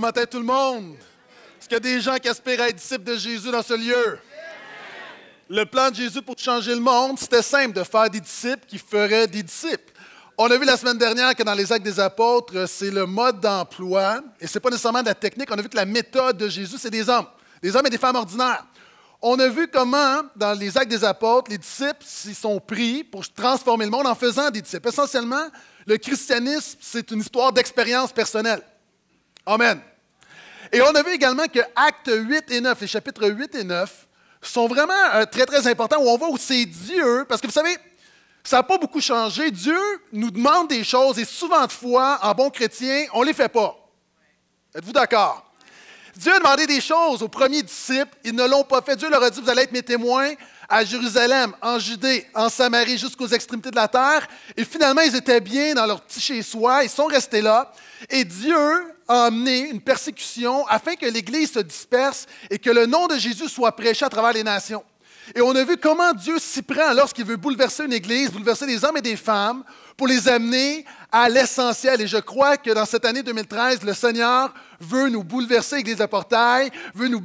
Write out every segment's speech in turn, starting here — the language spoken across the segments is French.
Bon matin tout le monde. Est-ce qu'il y a des gens qui aspirent à être disciples de Jésus dans ce lieu? Le plan de Jésus pour changer le monde, c'était simple, de faire des disciples qui feraient des disciples. On a vu la semaine dernière que dans les actes des apôtres, c'est le mode d'emploi, et ce n'est pas nécessairement de la technique, on a vu que la méthode de Jésus, c'est des hommes, des hommes et des femmes ordinaires. On a vu comment, dans les actes des apôtres, les disciples s'y sont pris pour transformer le monde en faisant des disciples. Essentiellement, le christianisme, c'est une histoire d'expérience personnelle. Amen. Et on a vu également que Actes 8 et 9, les chapitres 8 et 9, sont vraiment euh, très, très importants, où on voit où c'est Dieu, parce que vous savez, ça n'a pas beaucoup changé. Dieu nous demande des choses et souvent de fois, en bon chrétien, on ne les fait pas. Êtes-vous d'accord? Dieu a demandé des choses aux premiers disciples, ils ne l'ont pas fait. Dieu leur a dit, vous allez être mes témoins à Jérusalem, en Judée, en Samarie, jusqu'aux extrémités de la terre. Et finalement, ils étaient bien dans leur petit chez-soi, ils sont restés là. Et Dieu a amené une persécution afin que l'Église se disperse et que le nom de Jésus soit prêché à travers les nations. Et on a vu comment Dieu s'y prend lorsqu'il veut bouleverser une Église, bouleverser des hommes et des femmes pour les amener à l'essentiel. Et je crois que dans cette année 2013, le Seigneur veut nous bouleverser, Église de Portail, veut nous,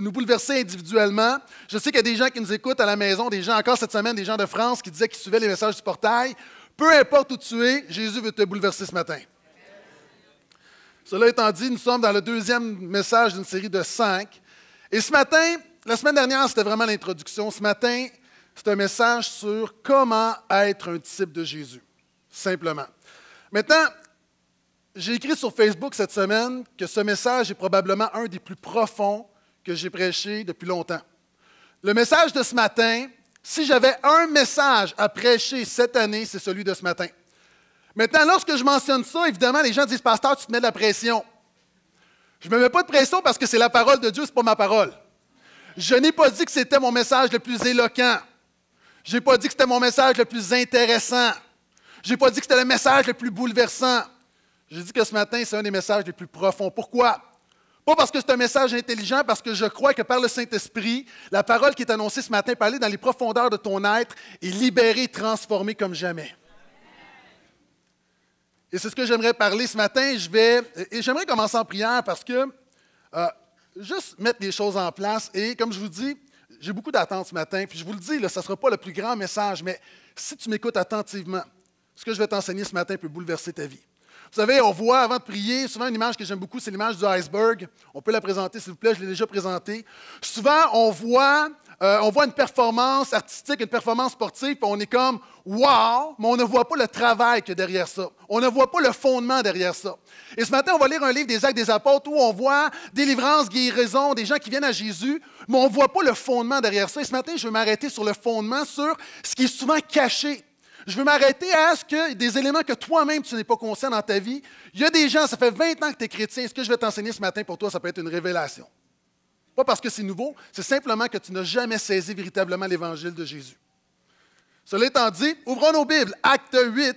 nous bouleverser individuellement. Je sais qu'il y a des gens qui nous écoutent à la maison, des gens encore cette semaine, des gens de France qui disaient qu'ils suivaient les messages du Portail. Peu importe où tu es, Jésus veut te bouleverser ce matin. Cela étant dit, nous sommes dans le deuxième message d'une série de cinq. Et ce matin, la semaine dernière, c'était vraiment l'introduction. Ce matin, c'est un message sur comment être un disciple de Jésus, simplement. Maintenant, j'ai écrit sur Facebook cette semaine que ce message est probablement un des plus profonds que j'ai prêché depuis longtemps. Le message de ce matin, si j'avais un message à prêcher cette année, c'est celui de ce matin. Maintenant, lorsque je mentionne ça, évidemment, les gens disent, Pasteur, tu te mets de la pression. Je ne me mets pas de pression parce que c'est la parole de Dieu, ce n'est pas ma parole. Je n'ai pas dit que c'était mon message le plus éloquent. Je n'ai pas dit que c'était mon message le plus intéressant. Je n'ai pas dit que c'était le message le plus bouleversant. J'ai dit que ce matin, c'est un des messages les plus profonds. Pourquoi? Pas parce que c'est un message intelligent, parce que je crois que par le Saint-Esprit, la parole qui est annoncée ce matin, parler dans les profondeurs de ton être et libérée, transformée comme jamais. Et c'est ce que j'aimerais parler ce matin. Je vais, et j'aimerais commencer en prière parce que euh, juste mettre les choses en place. Et comme je vous dis, j'ai beaucoup d'attentes ce matin. Puis je vous le dis, ce ça ne sera pas le plus grand message, mais si tu m'écoutes attentivement, ce que je vais t'enseigner ce matin peut bouleverser ta vie. Vous savez, on voit avant de prier, souvent une image que j'aime beaucoup, c'est l'image du iceberg. On peut la présenter, s'il vous plaît, je l'ai déjà présentée. Souvent, on voit euh, on voit une performance artistique, une performance sportive, on est comme wow, mais on ne voit pas le travail qui derrière ça. On ne voit pas le fondement derrière ça. Et ce matin, on va lire un livre des Actes des Apôtres où on voit délivrance, guérison, des gens qui viennent à Jésus, mais on ne voit pas le fondement derrière ça. Et ce matin, je vais m'arrêter sur le fondement, sur ce qui est souvent caché. Je veux m'arrêter à ce que des éléments que toi-même tu n'es pas conscient dans ta vie. Il y a des gens, ça fait 20 ans que tu es chrétien. Ce que je vais t'enseigner ce matin pour toi, ça peut être une révélation. Pas parce que c'est nouveau, c'est simplement que tu n'as jamais saisi véritablement l'Évangile de Jésus. Cela étant dit, ouvrons nos Bibles, acte 8.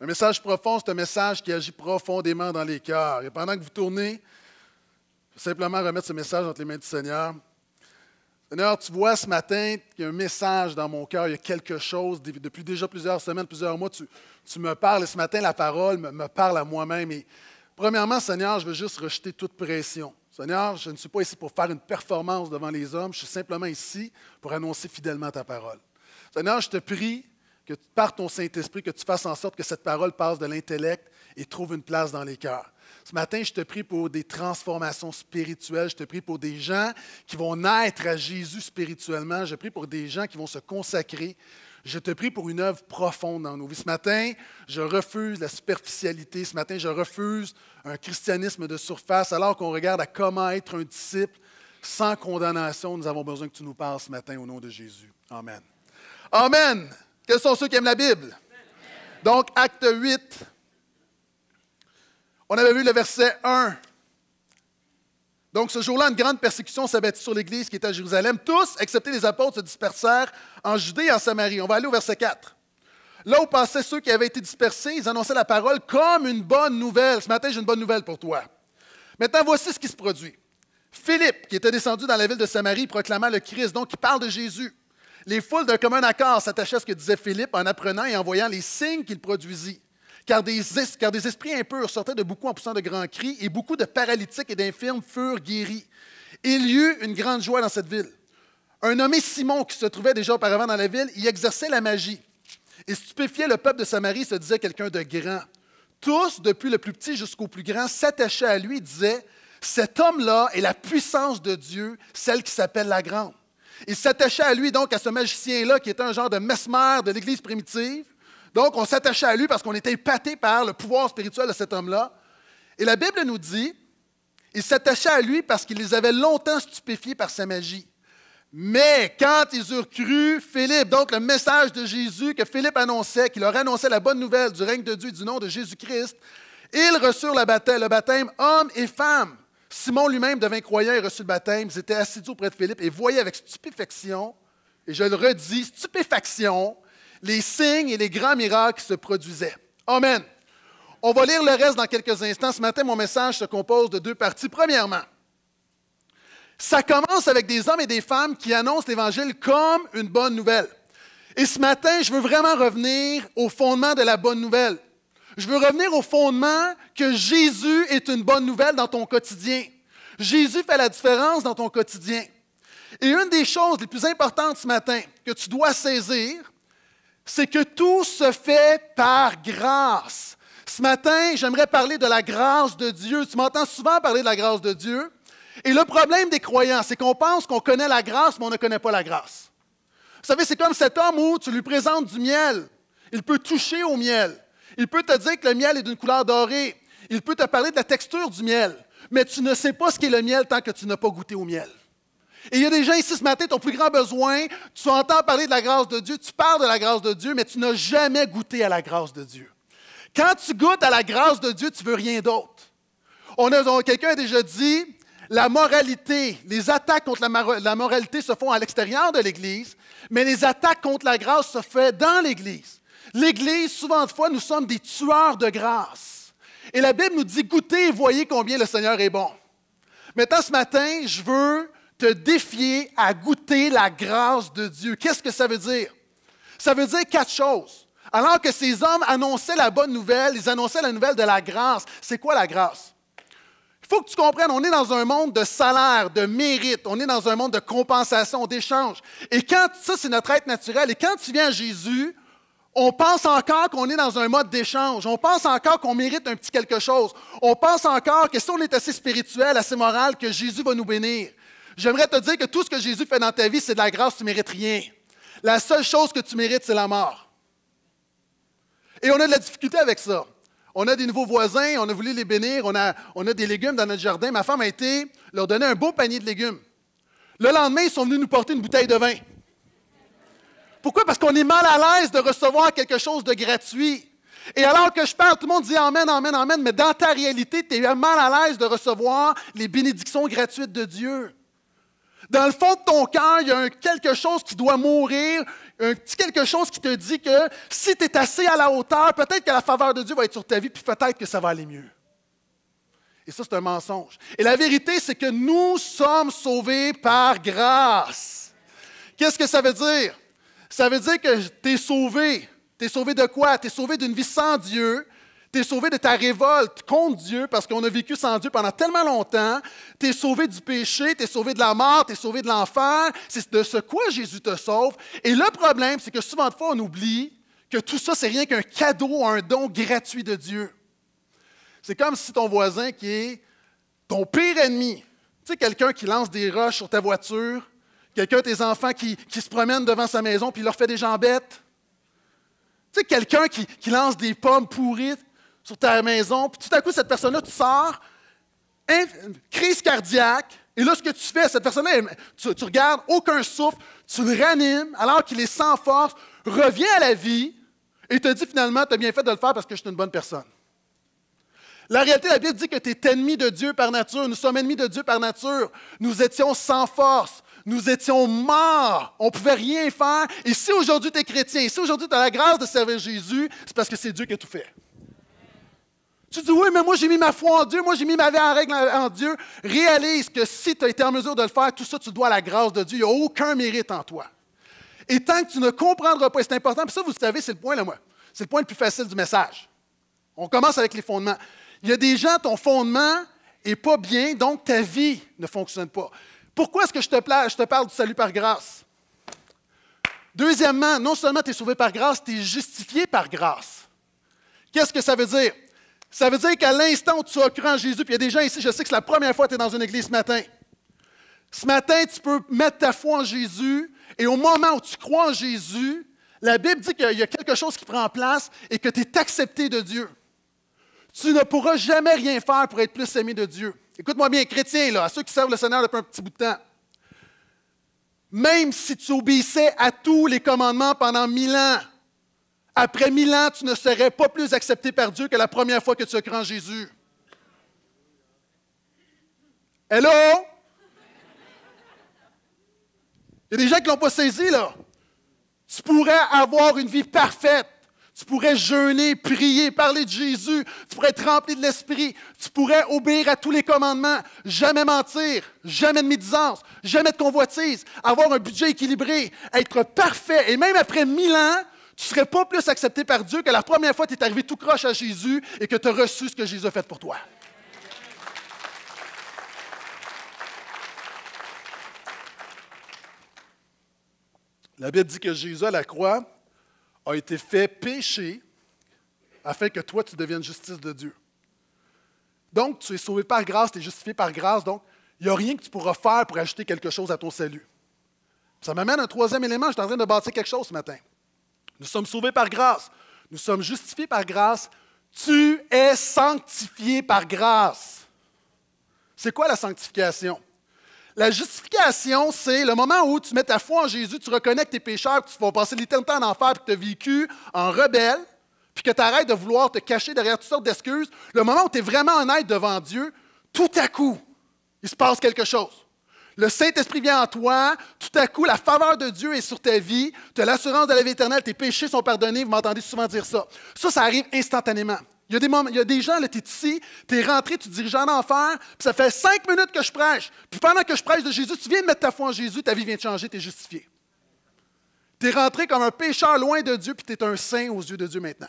Un message profond, c'est un message qui agit profondément dans les cœurs. Et pendant que vous tournez, simplement remettre ce message entre les mains du Seigneur. Seigneur, tu vois ce matin qu'il y a un message dans mon cœur, il y a quelque chose depuis déjà plusieurs semaines, plusieurs mois, tu, me parles et ce matin la parole me, parle à moi-même. Et premièrement, Seigneur, je veux juste rejeter toute pression. Seigneur, je ne suis pas ici pour faire une performance devant les hommes, je suis simplement ici pour annoncer fidèlement ta parole. Seigneur, je te prie que par ton Saint-Esprit, que tu fasses en sorte que cette parole passe de l'intellect et trouve une place dans les cœurs. Ce matin, je te prie pour des transformations spirituelles. Je te prie pour des gens qui vont naître à Jésus spirituellement. Je prie pour des gens qui vont se consacrer. Je te prie pour une œuvre profonde dans nos vies. Ce matin, je refuse la superficialité. Ce matin, je refuse un christianisme de surface alors qu'on regarde à comment être un disciple sans condamnation. Nous avons besoin que tu nous parles ce matin au nom de Jésus. Amen. Amen. Quels sont ceux qui aiment la Bible? Donc, acte 8, on avait vu le verset 1. Donc ce jour-là, une grande persécution s'abattit sur l'Église qui était à Jérusalem. Tous, excepté les apôtres, se dispersèrent en Judée et en Samarie. On va aller au verset 4. Là où passaient ceux qui avaient été dispersés, ils annonçaient la parole comme une bonne nouvelle. Ce matin, j'ai une bonne nouvelle pour toi. Maintenant, voici ce qui se produit. Philippe, qui était descendu dans la ville de Samarie, proclama le Christ, donc il parle de Jésus. Les foules d'un commun accord s'attachaient à ce que disait Philippe en apprenant et en voyant les signes qu'il produisit car des, car des esprits impurs sortaient de beaucoup en poussant de grands cris, et beaucoup de paralytiques et d'infirmes furent guéris. Il y eut une grande joie dans cette ville. Un nommé Simon, qui se trouvait déjà auparavant dans la ville, y exerçait la magie. Et stupéfiait le peuple de Samarie, se disait quelqu'un de grand. Tous, depuis le plus petit jusqu'au plus grand, s'attachaient à lui et disaient Cet homme-là est la puissance de Dieu, celle qui s'appelle la grande. Ils s'attachaient à lui, donc, à ce magicien-là, qui était un genre de mesmer de l'Église primitive. Donc, on s'attachait à lui parce qu'on était épaté par le pouvoir spirituel de cet homme-là. Et la Bible nous dit, ils s'attachaient à lui parce qu'ils les avaient longtemps stupéfiés par sa magie. Mais quand ils eurent cru Philippe, donc le message de Jésus que Philippe annonçait, qu'il leur annonçait la bonne nouvelle du règne de Dieu et du nom de Jésus-Christ, ils reçurent le baptême, le baptême hommes et femmes. Simon lui-même devint croyant et reçut le baptême. Ils étaient assidus auprès de Philippe et voyaient avec stupéfaction, et je le redis, stupéfaction, les signes et les grands miracles se produisaient. Amen. On va lire le reste dans quelques instants. Ce matin, mon message se compose de deux parties. Premièrement, ça commence avec des hommes et des femmes qui annoncent l'Évangile comme une bonne nouvelle. Et ce matin, je veux vraiment revenir au fondement de la bonne nouvelle. Je veux revenir au fondement que Jésus est une bonne nouvelle dans ton quotidien. Jésus fait la différence dans ton quotidien. Et une des choses les plus importantes ce matin que tu dois saisir, c'est que tout se fait par grâce. Ce matin, j'aimerais parler de la grâce de Dieu. Tu m'entends souvent parler de la grâce de Dieu. Et le problème des croyants, c'est qu'on pense qu'on connaît la grâce, mais on ne connaît pas la grâce. Vous savez, c'est comme cet homme où tu lui présentes du miel. Il peut toucher au miel. Il peut te dire que le miel est d'une couleur dorée. Il peut te parler de la texture du miel. Mais tu ne sais pas ce qu'est le miel tant que tu n'as pas goûté au miel. Et il y a des gens ici ce matin, ton plus grand besoin, tu entends parler de la grâce de Dieu, tu parles de la grâce de Dieu, mais tu n'as jamais goûté à la grâce de Dieu. Quand tu goûtes à la grâce de Dieu, tu veux rien d'autre. On a, quelqu'un a déjà dit, la moralité, les attaques contre la, la moralité se font à l'extérieur de l'Église, mais les attaques contre la grâce se font dans l'Église. L'Église, souvent de fois, nous sommes des tueurs de grâce. Et la Bible nous dit, goûtez et voyez combien le Seigneur est bon. Maintenant, ce matin, je veux te défier à goûter la grâce de Dieu. Qu'est-ce que ça veut dire? Ça veut dire quatre choses. Alors que ces hommes annonçaient la bonne nouvelle, ils annonçaient la nouvelle de la grâce. C'est quoi la grâce? Il faut que tu comprennes, on est dans un monde de salaire, de mérite, on est dans un monde de compensation, d'échange. Et quand ça, c'est notre être naturel, et quand tu viens à Jésus, on pense encore qu'on est dans un mode d'échange. On pense encore qu'on mérite un petit quelque chose. On pense encore que si on est assez spirituel, assez moral, que Jésus va nous bénir. J'aimerais te dire que tout ce que Jésus fait dans ta vie, c'est de la grâce, tu ne mérites rien. La seule chose que tu mérites, c'est la mort. Et on a de la difficulté avec ça. On a des nouveaux voisins, on a voulu les bénir, on a, des légumes dans notre jardin. Ma femme a été leur donner un beau panier de légumes. Le lendemain, ils sont venus nous porter une bouteille de vin. Pourquoi? Parce qu'on est mal à l'aise de recevoir quelque chose de gratuit. Et alors que je parle, tout le monde dit Amen, Amen, Amen, mais dans ta réalité, tu es mal à l'aise de recevoir les bénédictions gratuites de Dieu. Dans le fond de ton cœur, il y a quelque chose qui doit mourir, un petit quelque chose qui te dit que si tu es assez à la hauteur, peut-être que la faveur de Dieu va être sur ta vie, puis peut-être que ça va aller mieux. Et ça, c'est un mensonge. Et la vérité, c'est que nous sommes sauvés par grâce. Qu'est-ce que ça veut dire? Ça veut dire que tu es sauvé. Tu es sauvé de quoi? Tu es sauvé d'une vie sans Dieu, tu sauvé de ta révolte contre Dieu parce qu'on a vécu sans Dieu pendant tellement longtemps. Tu es sauvé du péché, tu es sauvé de la mort, tu es sauvé de l'enfer. C'est de ce quoi Jésus te sauve. Et le problème, c'est que souvent de fois, on oublie que tout ça, c'est rien qu'un cadeau, un don gratuit de Dieu. C'est comme si ton voisin qui est ton pire ennemi, tu sais, quelqu'un qui lance des roches sur ta voiture, quelqu'un de tes enfants qui, se promène devant sa maison puis leur fait des jambettes, tu sais, quelqu'un qui, qui lance des pommes pourries, sur ta maison, puis tout à coup, cette personne-là, tu sors, crise cardiaque, et là, ce que tu fais, cette personne-là, tu, regardes, aucun souffle, tu le ranimes, alors qu'il est sans force, revient à la vie, et te dit finalement, tu as bien fait de le faire parce que je suis une bonne personne. La réalité, la Bible dit que tu es ennemi de Dieu par nature. Nous sommes ennemis de Dieu par nature. Nous étions sans force. Nous étions morts. On ne pouvait rien faire. Et si aujourd'hui tu es chrétien, si aujourd'hui tu as la grâce de servir Jésus, c'est parce que c'est Dieu qui a tout fait. Tu dis, oui, mais moi j'ai mis ma foi en Dieu, moi j'ai mis ma vie en règle en Dieu. Réalise que si tu as été en mesure de le faire, tout ça, tu dois à la grâce de Dieu. Il n'y a aucun mérite en toi. Et tant que tu ne comprendras pas, c'est important, puis ça, vous savez, c'est le point, là, moi. C'est le point le plus facile du message. On commence avec les fondements. Il y a des gens, ton fondement n'est pas bien, donc ta vie ne fonctionne pas. Pourquoi est-ce que je te, je te parle du salut par grâce? Deuxièmement, non seulement tu es sauvé par grâce, tu es justifié par grâce. Qu'est-ce que ça veut dire? Ça veut dire qu'à l'instant où tu as cru en Jésus, puis il y a des gens ici, je sais que c'est la première fois que tu es dans une église ce matin. Ce matin, tu peux mettre ta foi en Jésus, et au moment où tu crois en Jésus, la Bible dit qu'il y a quelque chose qui prend place et que tu es accepté de Dieu. Tu ne pourras jamais rien faire pour être plus aimé de Dieu. Écoute-moi bien, chrétien, là, à ceux qui servent le Seigneur depuis un petit bout de temps. Même si tu obéissais à tous les commandements pendant mille ans, après mille ans, tu ne serais pas plus accepté par Dieu que la première fois que tu as cru en Jésus. Hello? Il y a des gens qui ne l'ont pas saisi, là. Tu pourrais avoir une vie parfaite. Tu pourrais jeûner, prier, parler de Jésus. Tu pourrais être rempli de l'Esprit. Tu pourrais obéir à tous les commandements. Jamais mentir, jamais de médisance, jamais de convoitise. Avoir un budget équilibré, être parfait. Et même après mille ans, tu ne serais pas plus accepté par Dieu que la première fois que tu es arrivé tout croche à Jésus et que tu as reçu ce que Jésus a fait pour toi. La Bible dit que Jésus à la croix a été fait péché afin que toi, tu deviennes justice de Dieu. Donc, tu es sauvé par grâce, tu es justifié par grâce, donc il n'y a rien que tu pourras faire pour ajouter quelque chose à ton salut. Ça m'amène à un troisième élément, je suis en train de bâtir quelque chose ce matin. Nous sommes sauvés par grâce. Nous sommes justifiés par grâce. Tu es sanctifié par grâce. C'est quoi la sanctification? La justification, c'est le moment où tu mets ta foi en Jésus, tu reconnais que tes pécheurs que tu vas passer l'éternité en enfer, que tu as vécu en rebelle, puis que tu arrêtes de vouloir te cacher derrière toutes sortes d'excuses. Le moment où tu es vraiment honnête devant Dieu, tout à coup, il se passe quelque chose. Le Saint-Esprit vient en toi, tout à coup, la faveur de Dieu est sur ta vie, tu as l'assurance de la vie éternelle, tes péchés sont pardonnés, vous m'entendez souvent dire ça. Ça, ça arrive instantanément. Il y a des, gens, tu es ici, tu es rentré, tu te diriges en enfer, puis ça fait cinq minutes que je prêche. Puis pendant que je prêche de Jésus, tu viens de mettre ta foi en Jésus, ta vie vient de changer, tu es justifié. Tu es rentré comme un pécheur loin de Dieu, puis tu es un saint aux yeux de Dieu maintenant.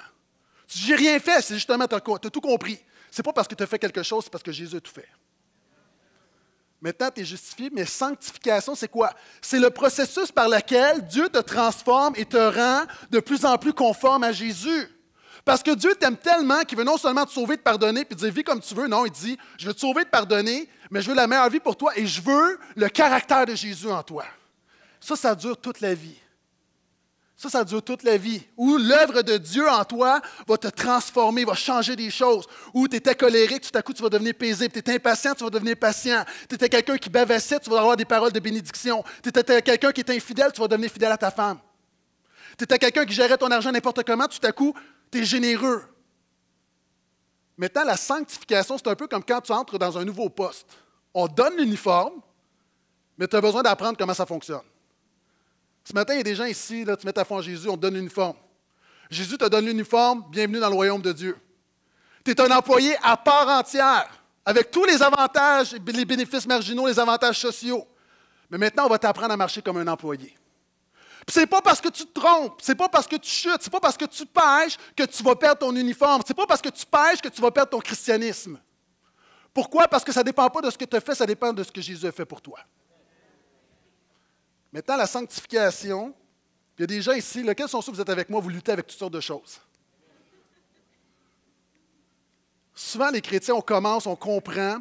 Tu dis, j'ai rien fait, c'est justement, tu as, tout compris. C'est pas parce que tu as fait quelque chose, c'est parce que Jésus a tout fait. Maintenant, tu es justifié, mais sanctification, c'est quoi? C'est le processus par lequel Dieu te transforme et te rend de plus en plus conforme à Jésus. Parce que Dieu t'aime tellement qu'il veut non seulement te sauver, te pardonner, puis te dire vis comme tu veux, non, il dit, je veux te sauver, te pardonner, mais je veux la meilleure vie pour toi et je veux le caractère de Jésus en toi. Ça, ça dure toute la vie. Ça, ça dure toute la vie. Où l'œuvre de Dieu en toi va te transformer, va changer des choses. Où tu étais colérique, tout à coup, tu vas devenir paisible. Tu étais impatient, tu vas devenir patient. Tu étais quelqu'un qui bavassait, tu vas avoir des paroles de bénédiction. Tu étais quelqu'un qui était infidèle, tu vas devenir fidèle à ta femme. Tu étais quelqu'un qui gérait ton argent n'importe comment, tout à coup, tu es généreux. Maintenant, la sanctification, c'est un peu comme quand tu entres dans un nouveau poste. On donne l'uniforme, mais tu as besoin d'apprendre comment ça fonctionne. Ce matin, il y a des gens ici, là, tu mets ta foi en Jésus, on te donne l'uniforme. Jésus te donne l'uniforme, bienvenue dans le royaume de Dieu. Tu es un employé à part entière, avec tous les avantages, les bénéfices marginaux, les avantages sociaux. Mais maintenant, on va t'apprendre à marcher comme un employé. Ce n'est pas parce que tu te trompes, c'est pas parce que tu chutes, c'est pas parce que tu pêches que tu vas perdre ton uniforme, c'est pas parce que tu pêches que tu vas perdre ton christianisme. Pourquoi? Parce que ça ne dépend pas de ce que tu as fait, ça dépend de ce que Jésus a fait pour toi. Maintenant, la sanctification, il y a des gens ici, Lequel quels sont ceux vous êtes avec moi, vous luttez avec toutes sortes de choses. Souvent, les chrétiens, on commence, on comprend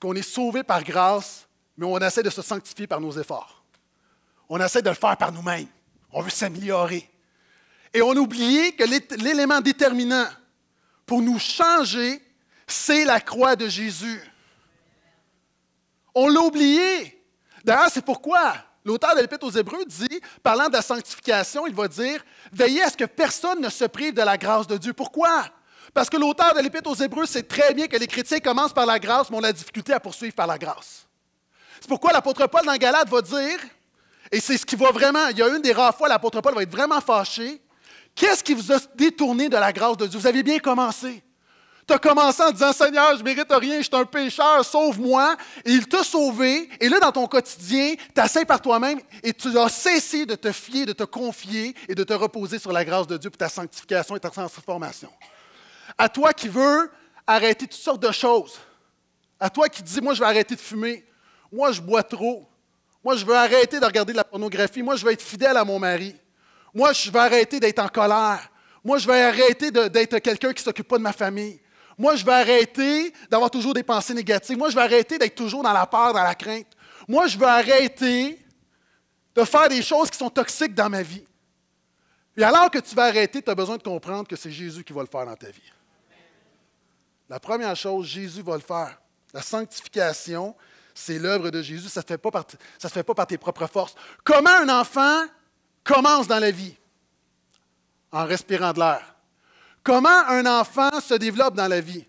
qu'on est sauvé par grâce, mais on essaie de se sanctifier par nos efforts. On essaie de le faire par nous-mêmes. On veut s'améliorer. Et on oublie que l'élément déterminant pour nous changer, c'est la croix de Jésus. On l'a oublié. D'ailleurs, c'est pourquoi l'auteur de l'Épître aux Hébreux dit, parlant de la sanctification, il va dire Veillez à ce que personne ne se prive de la grâce de Dieu. Pourquoi Parce que l'auteur de l'Épître aux Hébreux sait très bien que les chrétiens commencent par la grâce, mais ont la difficulté à poursuivre par la grâce. C'est pourquoi l'apôtre Paul dans Galate va dire, et c'est ce qui va vraiment, il y a une des rares fois, l'apôtre Paul va être vraiment fâché Qu'est-ce qui vous a détourné de la grâce de Dieu Vous avez bien commencé. Tu as commencé en disant Seigneur, je ne mérite rien, je suis un pécheur, sauve-moi. Et il t'a sauvé. Et là, dans ton quotidien, tu essaies par toi-même et tu as cessé de te fier, de te confier et de te reposer sur la grâce de Dieu pour ta sanctification et ta transformation. À toi qui veux arrêter toutes sortes de choses. À toi qui dis Moi, je vais arrêter de fumer. Moi, je bois trop. Moi, je veux arrêter de regarder de la pornographie. Moi, je veux être fidèle à mon mari. Moi, je veux arrêter d'être en colère. Moi, je vais arrêter d'être quelqu'un qui ne s'occupe pas de ma famille. Moi, je vais arrêter d'avoir toujours des pensées négatives. Moi, je vais arrêter d'être toujours dans la peur, dans la crainte. Moi, je vais arrêter de faire des choses qui sont toxiques dans ma vie. Et alors que tu vas arrêter, tu as besoin de comprendre que c'est Jésus qui va le faire dans ta vie. La première chose, Jésus va le faire. La sanctification, c'est l'œuvre de Jésus. Ça ne se fait pas par tes propres forces. Comment un enfant commence dans la vie? En respirant de l'air. Comment un enfant se développe dans la vie?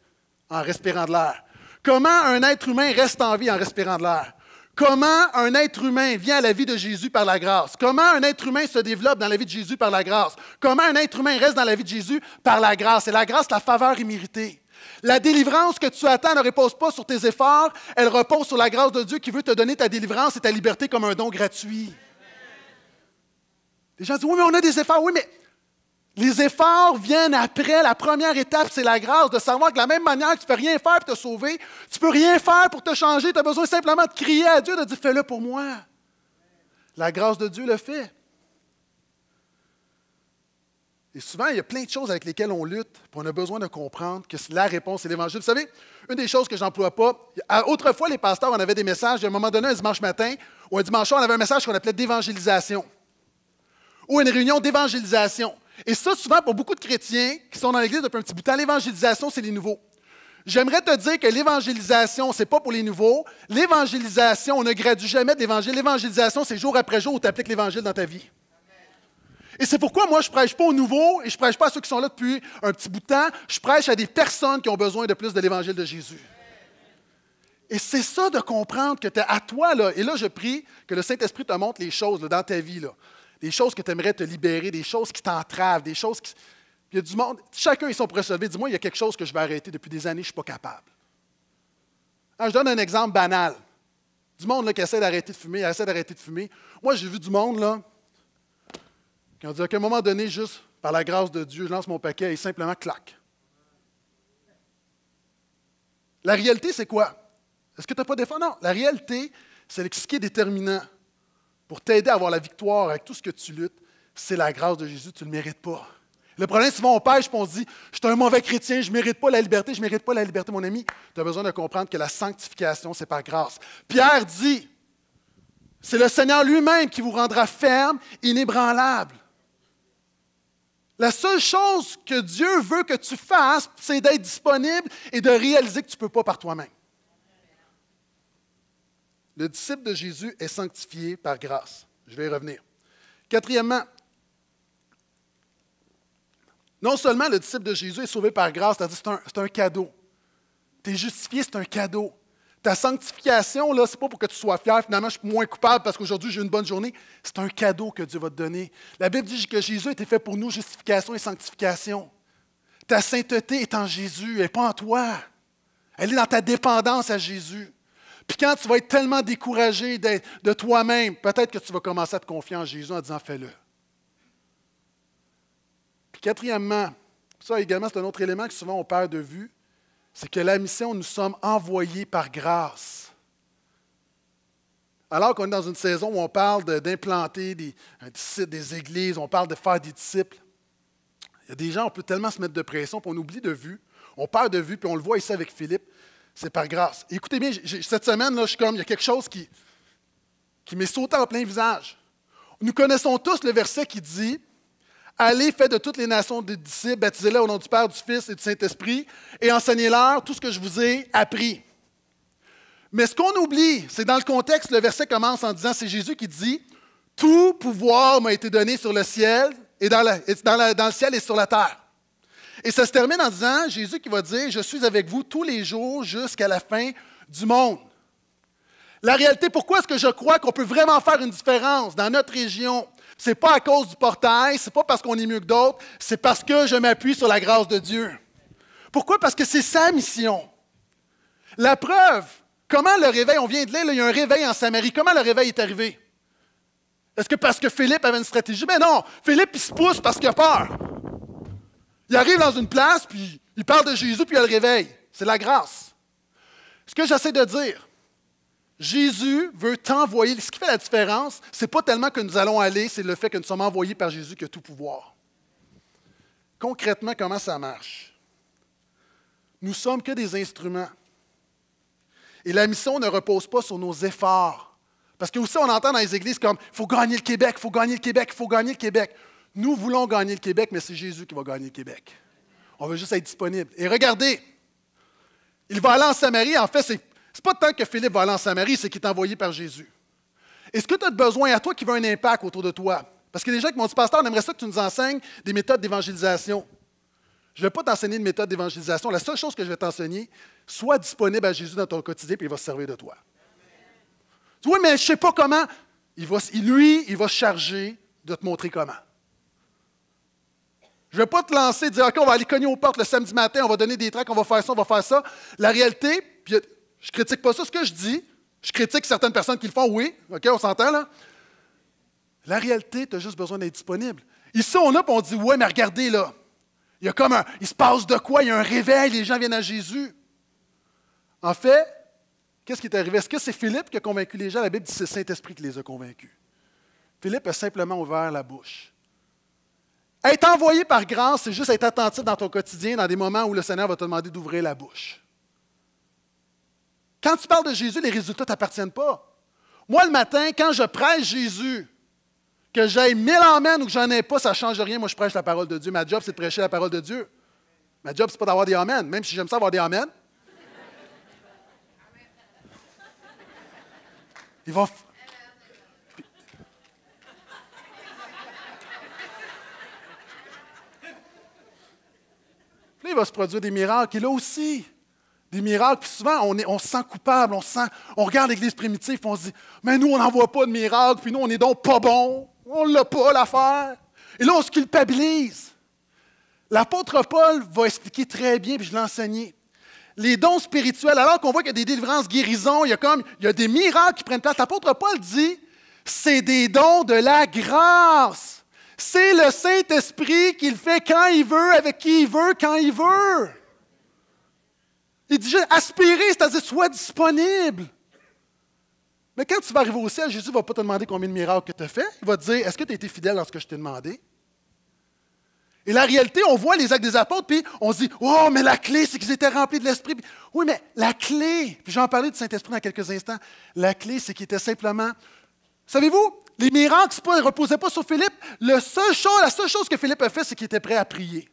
En respirant de l'air. Comment un être humain reste en vie en respirant de l'air? Comment un être humain vient à la vie de Jésus par la grâce? Comment un être humain se développe dans la vie de Jésus par la grâce? Comment un être humain reste dans la vie de Jésus par la grâce? Et la grâce, la faveur imméritée. La délivrance que tu attends ne repose pas sur tes efforts, elle repose sur la grâce de Dieu qui veut te donner ta délivrance et ta liberté comme un don gratuit. Les gens disent, oui, mais on a des efforts, oui, mais les efforts viennent après. La première étape, c'est la grâce, de savoir que de la même manière que tu ne peux rien faire pour te sauver, tu ne peux rien faire pour te changer. Tu as besoin simplement de crier à Dieu, de dire Fais-le pour moi. La grâce de Dieu le fait. Et souvent, il y a plein de choses avec lesquelles on lutte, puis on a besoin de comprendre que la réponse est l'Évangile. Vous savez, une des choses que je n'emploie pas, autrefois, les pasteurs, on avait des messages, à un moment donné, un dimanche matin ou un dimanche soir, on avait un message qu'on appelait d'évangélisation ou une réunion d'évangélisation. Et ça, souvent, pour beaucoup de chrétiens qui sont dans l'Église depuis un petit bout de temps, l'évangélisation, c'est les nouveaux. J'aimerais te dire que l'évangélisation, c'est pas pour les nouveaux. L'évangélisation, on ne gradue jamais d'évangile. L'évangélisation, c'est jour après jour où tu appliques l'évangile dans ta vie. Et c'est pourquoi moi, je prêche pas aux nouveaux et je prêche pas à ceux qui sont là depuis un petit bout de temps. Je prêche à des personnes qui ont besoin de plus de l'évangile de Jésus. Et c'est ça de comprendre que tu es à toi, là, et là, je prie que le Saint-Esprit te montre les choses dans ta vie. Là des choses que tu aimerais te libérer, des choses qui t'entravent, des choses qui. Il y a du monde. Chacun ils sont pourrait Dis-moi, il y a quelque chose que je vais arrêter depuis des années, je ne suis pas capable. Ah, je donne un exemple banal. Du monde là, qui essaie d'arrêter de fumer, essaie d'arrêter de fumer. Moi, j'ai vu du monde là, qui a dit qu'à un moment donné, juste par la grâce de Dieu, je lance mon paquet et simplement claque. La réalité, c'est quoi? Est-ce que tu n'as pas d'effort? Non. La réalité, c'est ce qui est déterminant pour t'aider à avoir la victoire avec tout ce que tu luttes, c'est la grâce de Jésus, tu ne le mérites pas. Le problème, souvent, on pêche et on dit Je suis un mauvais chrétien, je ne mérite pas la liberté, je ne mérite pas la liberté, mon ami. Tu as besoin de comprendre que la sanctification, c'est par grâce. Pierre dit C'est le Seigneur lui-même qui vous rendra ferme, inébranlable. La seule chose que Dieu veut que tu fasses, c'est d'être disponible et de réaliser que tu ne peux pas par toi-même le disciple de Jésus est sanctifié par grâce. Je vais y revenir. Quatrièmement, non seulement le disciple de Jésus est sauvé par grâce, c'est-à-dire c'est un, cadeau. Tu es justifié, c'est un cadeau. Ta sanctification, là, c'est pas pour que tu sois fier, finalement, je suis moins coupable parce qu'aujourd'hui, j'ai une bonne journée. C'est un cadeau que Dieu va te donner. La Bible dit que Jésus était fait pour nous, justification et sanctification. Ta sainteté est en Jésus, elle n'est pas en toi. Elle est dans ta dépendance à Jésus. Puis quand tu vas être tellement découragé de toi-même, peut-être que tu vas commencer à te confier en Jésus en disant fais-le. Puis quatrièmement, ça également c'est un autre élément que souvent on perd de vue, c'est que la mission, nous sommes envoyés par grâce. Alors qu'on est dans une saison où on parle d'implanter des, des églises, on parle de faire des disciples, il y a des gens, on peut tellement se mettre de pression, puis on oublie de vue, on perd de vue, puis on le voit ici avec Philippe, c'est par grâce. écoutez bien, cette semaine, là, je suis comme, il y a quelque chose qui, qui m'est sauté en plein visage. Nous connaissons tous le verset qui dit Allez, faites de toutes les nations des disciples, baptisez-les au nom du Père, du Fils et du Saint-Esprit, et enseignez-leur tout ce que je vous ai appris. Mais ce qu'on oublie, c'est dans le contexte, le verset commence en disant C'est Jésus qui dit Tout pouvoir m'a été donné sur le ciel et dans le ciel et sur la terre. Et ça se termine en disant, Jésus qui va dire, je suis avec vous tous les jours jusqu'à la fin du monde. La réalité, pourquoi est-ce que je crois qu'on peut vraiment faire une différence dans notre région? Ce n'est pas à cause du portail, ce n'est pas parce qu'on est mieux que d'autres, c'est parce que je m'appuie sur la grâce de Dieu. Pourquoi? Parce que c'est sa mission. La preuve, comment le réveil, on vient de lire, il y a un réveil en Samarie, comment le réveil est arrivé? Est-ce que parce que Philippe avait une stratégie? Mais non, Philippe, il se pousse parce qu'il a peur. Il arrive dans une place, puis il parle de Jésus, puis il le réveille. C'est la grâce. Ce que j'essaie de dire, Jésus veut t'envoyer. Ce qui fait la différence, c'est pas tellement que nous allons aller, c'est le fait que nous sommes envoyés par Jésus qui a tout pouvoir. Concrètement, comment ça marche? Nous sommes que des instruments. Et la mission ne repose pas sur nos efforts. Parce que aussi, on entend dans les églises comme il faut gagner le Québec, il faut gagner le Québec, il faut gagner le Québec. Nous voulons gagner le Québec, mais c'est Jésus qui va gagner le Québec. On veut juste être disponible. Et regardez, il va aller en Samarie. En fait, ce n'est pas tant que Philippe va aller en Samarie, c'est qu'il est envoyé par Jésus. Est-ce que tu as besoin à toi qui veut un impact autour de toi? Parce que les gens qui m'ont dit, Pasteur, on aimerait ça que tu nous enseignes des méthodes d'évangélisation. Je ne vais pas t'enseigner de méthode d'évangélisation. La seule chose que je vais t'enseigner, sois disponible à Jésus dans ton quotidien, puis il va se servir de toi. Oui, mais je ne sais pas comment. Il va, lui, il va se charger de te montrer comment. Je ne vais pas te lancer et dire, OK, on va aller cogner aux portes le samedi matin, on va donner des tracts, on va faire ça, on va faire ça. La réalité, puis euh, je critique pas ça, ce que je dis. Je critique certaines personnes qui le font, oui. OK, on s'entend, là? La réalité, tu as juste besoin d'être disponible. Ici, on a, puis on dit, ouais, mais regardez, là. Il y a comme un, il se passe de quoi? Il y a un réveil, les gens viennent à Jésus. En fait, qu'est-ce qui est arrivé? Est-ce que c'est Philippe qui a convaincu les gens? La Bible dit que c'est Saint-Esprit qui les a convaincus. Philippe a simplement ouvert la bouche. Être envoyé par grâce, c'est juste être attentif dans ton quotidien, dans des moments où le Seigneur va te demander d'ouvrir la bouche. Quand tu parles de Jésus, les résultats ne t'appartiennent pas. Moi, le matin, quand je prêche Jésus, que j'aille mille amènes ou que j'en ai pas, ça ne change rien. Moi, je prêche la parole de Dieu. Ma job, c'est de prêcher la parole de Dieu. Ma job, c'est pas d'avoir des amens, même si j'aime ça avoir des amens. Il va, là, il va se produire des miracles. Et là aussi, des miracles. Puis souvent, on, se sent coupable. On, sent, on regarde l'Église primitive on se dit Mais nous, on n'en voit pas de miracles. Puis nous, on est donc pas bon. On ne l'a pas l'affaire. Et là, on se culpabilise. L'apôtre Paul va expliquer très bien, puis je l'ai enseigné. Les dons spirituels, alors qu'on voit qu'il y a des délivrances, guérisons, il y a comme il y a des miracles qui prennent place. L'apôtre Paul dit c'est des dons de la grâce. C'est le Saint-Esprit qui fait quand il veut, avec qui il veut, quand il veut. Il dit juste aspirer, c'est-à-dire sois disponible. Mais quand tu vas arriver au ciel, Jésus ne va pas te demander combien de miracles que tu as fait. Il va te dire Est-ce que tu as été fidèle dans ce que je t'ai demandé Et la réalité, on voit les actes des apôtres, puis on se dit Oh, mais la clé, c'est qu'ils étaient remplis de l'Esprit. oui, mais la clé, puis j'en parlais du Saint-Esprit dans quelques instants, la clé, c'est qu'ils étaient simplement. Savez-vous, les miracles ne reposaient pas sur Philippe. la seule chose que Philippe a fait, c'est qu'il était prêt à prier.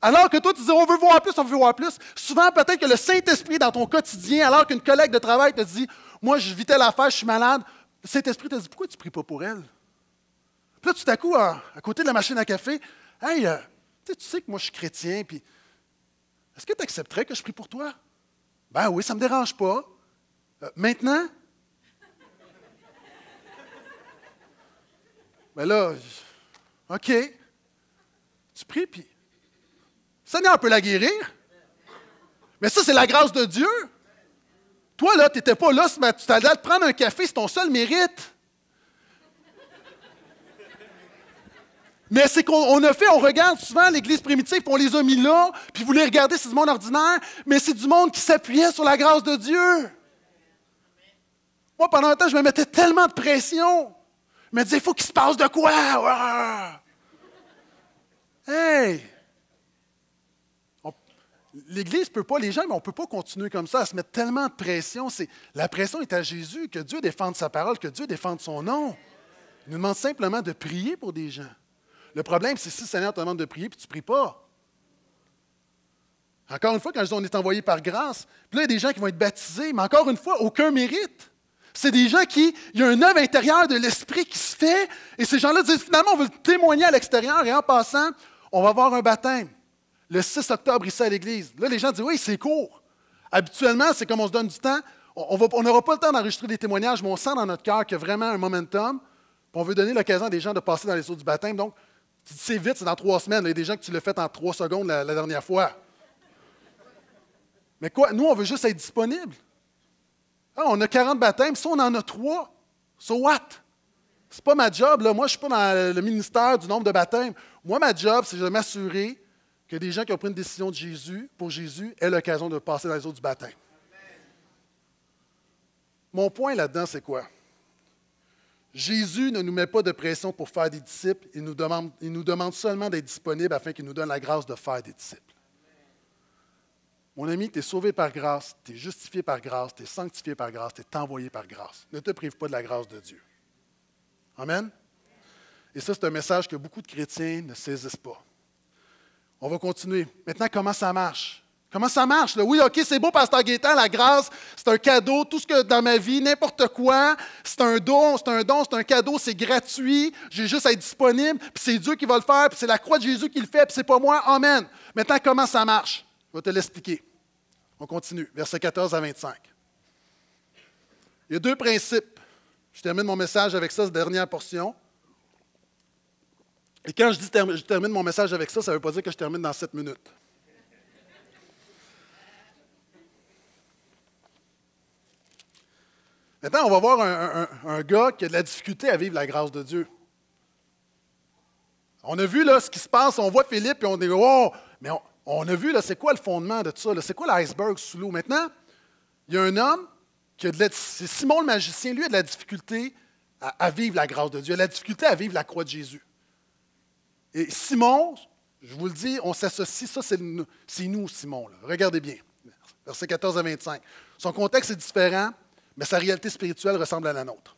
Alors que toi, tu dis, on veut voir plus, on veut voir plus. Souvent, peut-être que le Saint-Esprit, dans ton quotidien, alors qu'une collègue de travail te dit, moi, je vis telle affaire, je suis malade, le Saint-Esprit te dit, pourquoi tu ne pries pas pour elle? Puis là, tout à coup, à, côté de la machine à café, hey, euh, tu sais que moi, je suis chrétien, puis est-ce que tu accepterais que je prie pour toi? Ben oui, ça ne me dérange pas. Euh, maintenant, Mais ben là, OK. Tu pries, puis. Le Seigneur peut la guérir. Mais ça, c'est la grâce de Dieu. Toi, là, tu n'étais pas là matin. Tu t'allais te prendre un café, c'est ton seul mérite. Mais c'est qu'on a fait, on regarde souvent l'Église primitive, puis on les a mis là, puis vous les regardez, c'est du monde ordinaire, mais c'est du monde qui s'appuyait sur la grâce de Dieu. Moi, pendant un temps, je me mettais tellement de pression. Mais dis, il faut qu'il se passe de quoi? Ah! Hey! L'Église ne peut pas, les gens, mais on ne peut pas continuer comme ça, à se mettre tellement de pression. La pression est à Jésus, que Dieu défende sa parole, que Dieu défende son nom. Il nous demande simplement de prier pour des gens. Le problème, c'est si le Seigneur te demande de prier, puis tu ne pries pas. Encore une fois, quand je dis on est envoyé par grâce, puis là, il y a des gens qui vont être baptisés, mais encore une fois, aucun mérite. C'est des gens qui, il y a un œuvre intérieure de l'esprit qui se fait, et ces gens-là disent finalement, on veut témoigner à l'extérieur, et en passant, on va avoir un baptême. Le 6 octobre, ici à l'église. Là, les gens disent, oui, c'est court. Habituellement, c'est comme on se donne du temps. On n'aura pas le temps d'enregistrer des témoignages, mais on sent dans notre cœur qu'il y a vraiment un momentum. on veut donner l'occasion à des gens de passer dans les eaux du baptême. Donc, tu dis, c'est vite, c'est dans trois semaines. Il y a des gens que tu l'as fait en trois secondes la, la dernière fois. Mais quoi? Nous, on veut juste être disponible. Ah, on a 40 baptêmes, ça, on en a trois. So what? C'est pas ma job, Moi, je suis pas dans le ministère du nombre de baptêmes. Moi, ma job, c'est de m'assurer que des gens qui ont pris une décision de Jésus, pour Jésus, aient l'occasion de passer dans les eaux du baptême. Mon point là-dedans, c'est quoi? Jésus ne nous met pas de pression pour faire des disciples, il nous demande, il nous demande seulement d'être disponibles afin qu'il nous donne la grâce de faire des disciples. Mon ami, tu es sauvé par grâce, tu es justifié par grâce, tu es sanctifié par grâce, tu es envoyé par grâce. Ne te prive pas de la grâce de Dieu. Amen? Et ça, c'est un message que beaucoup de chrétiens ne saisissent pas. On va continuer. Maintenant, comment ça marche? Comment ça marche? Oui, OK, c'est beau, Pasteur Gaétan, la grâce, c'est un cadeau. Tout ce que dans ma vie, n'importe quoi, c'est un don, c'est un don, c'est un cadeau, c'est gratuit. J'ai juste à être disponible, puis c'est Dieu qui va le faire, puis c'est la croix de Jésus qui le fait, puis c'est pas moi. Amen. Maintenant, comment ça marche? Je vais te l'expliquer. On continue, versets 14 à 25. Il y a deux principes. Je termine mon message avec ça, cette dernière portion. Et quand je dis je termine mon message avec ça, ça ne veut pas dire que je termine dans sept minutes. Maintenant, on va voir un, gars qui a de la difficulté à vivre la grâce de Dieu. On a vu là, ce qui se passe, on voit Philippe et on dit Oh, mais on, on a vu, c'est quoi le fondement de tout ça? C'est quoi l'iceberg sous l'eau? Maintenant, il y a un homme qui a de la... C'est Simon le magicien, lui, a de la difficulté à, vivre la grâce de Dieu, a de la difficulté à vivre la croix de Jésus. Et Simon, je vous le dis, on s'associe, ça, c'est nous, Simon. Regardez bien, versets 14 à 25. Son contexte est différent, mais sa réalité spirituelle ressemble à la nôtre.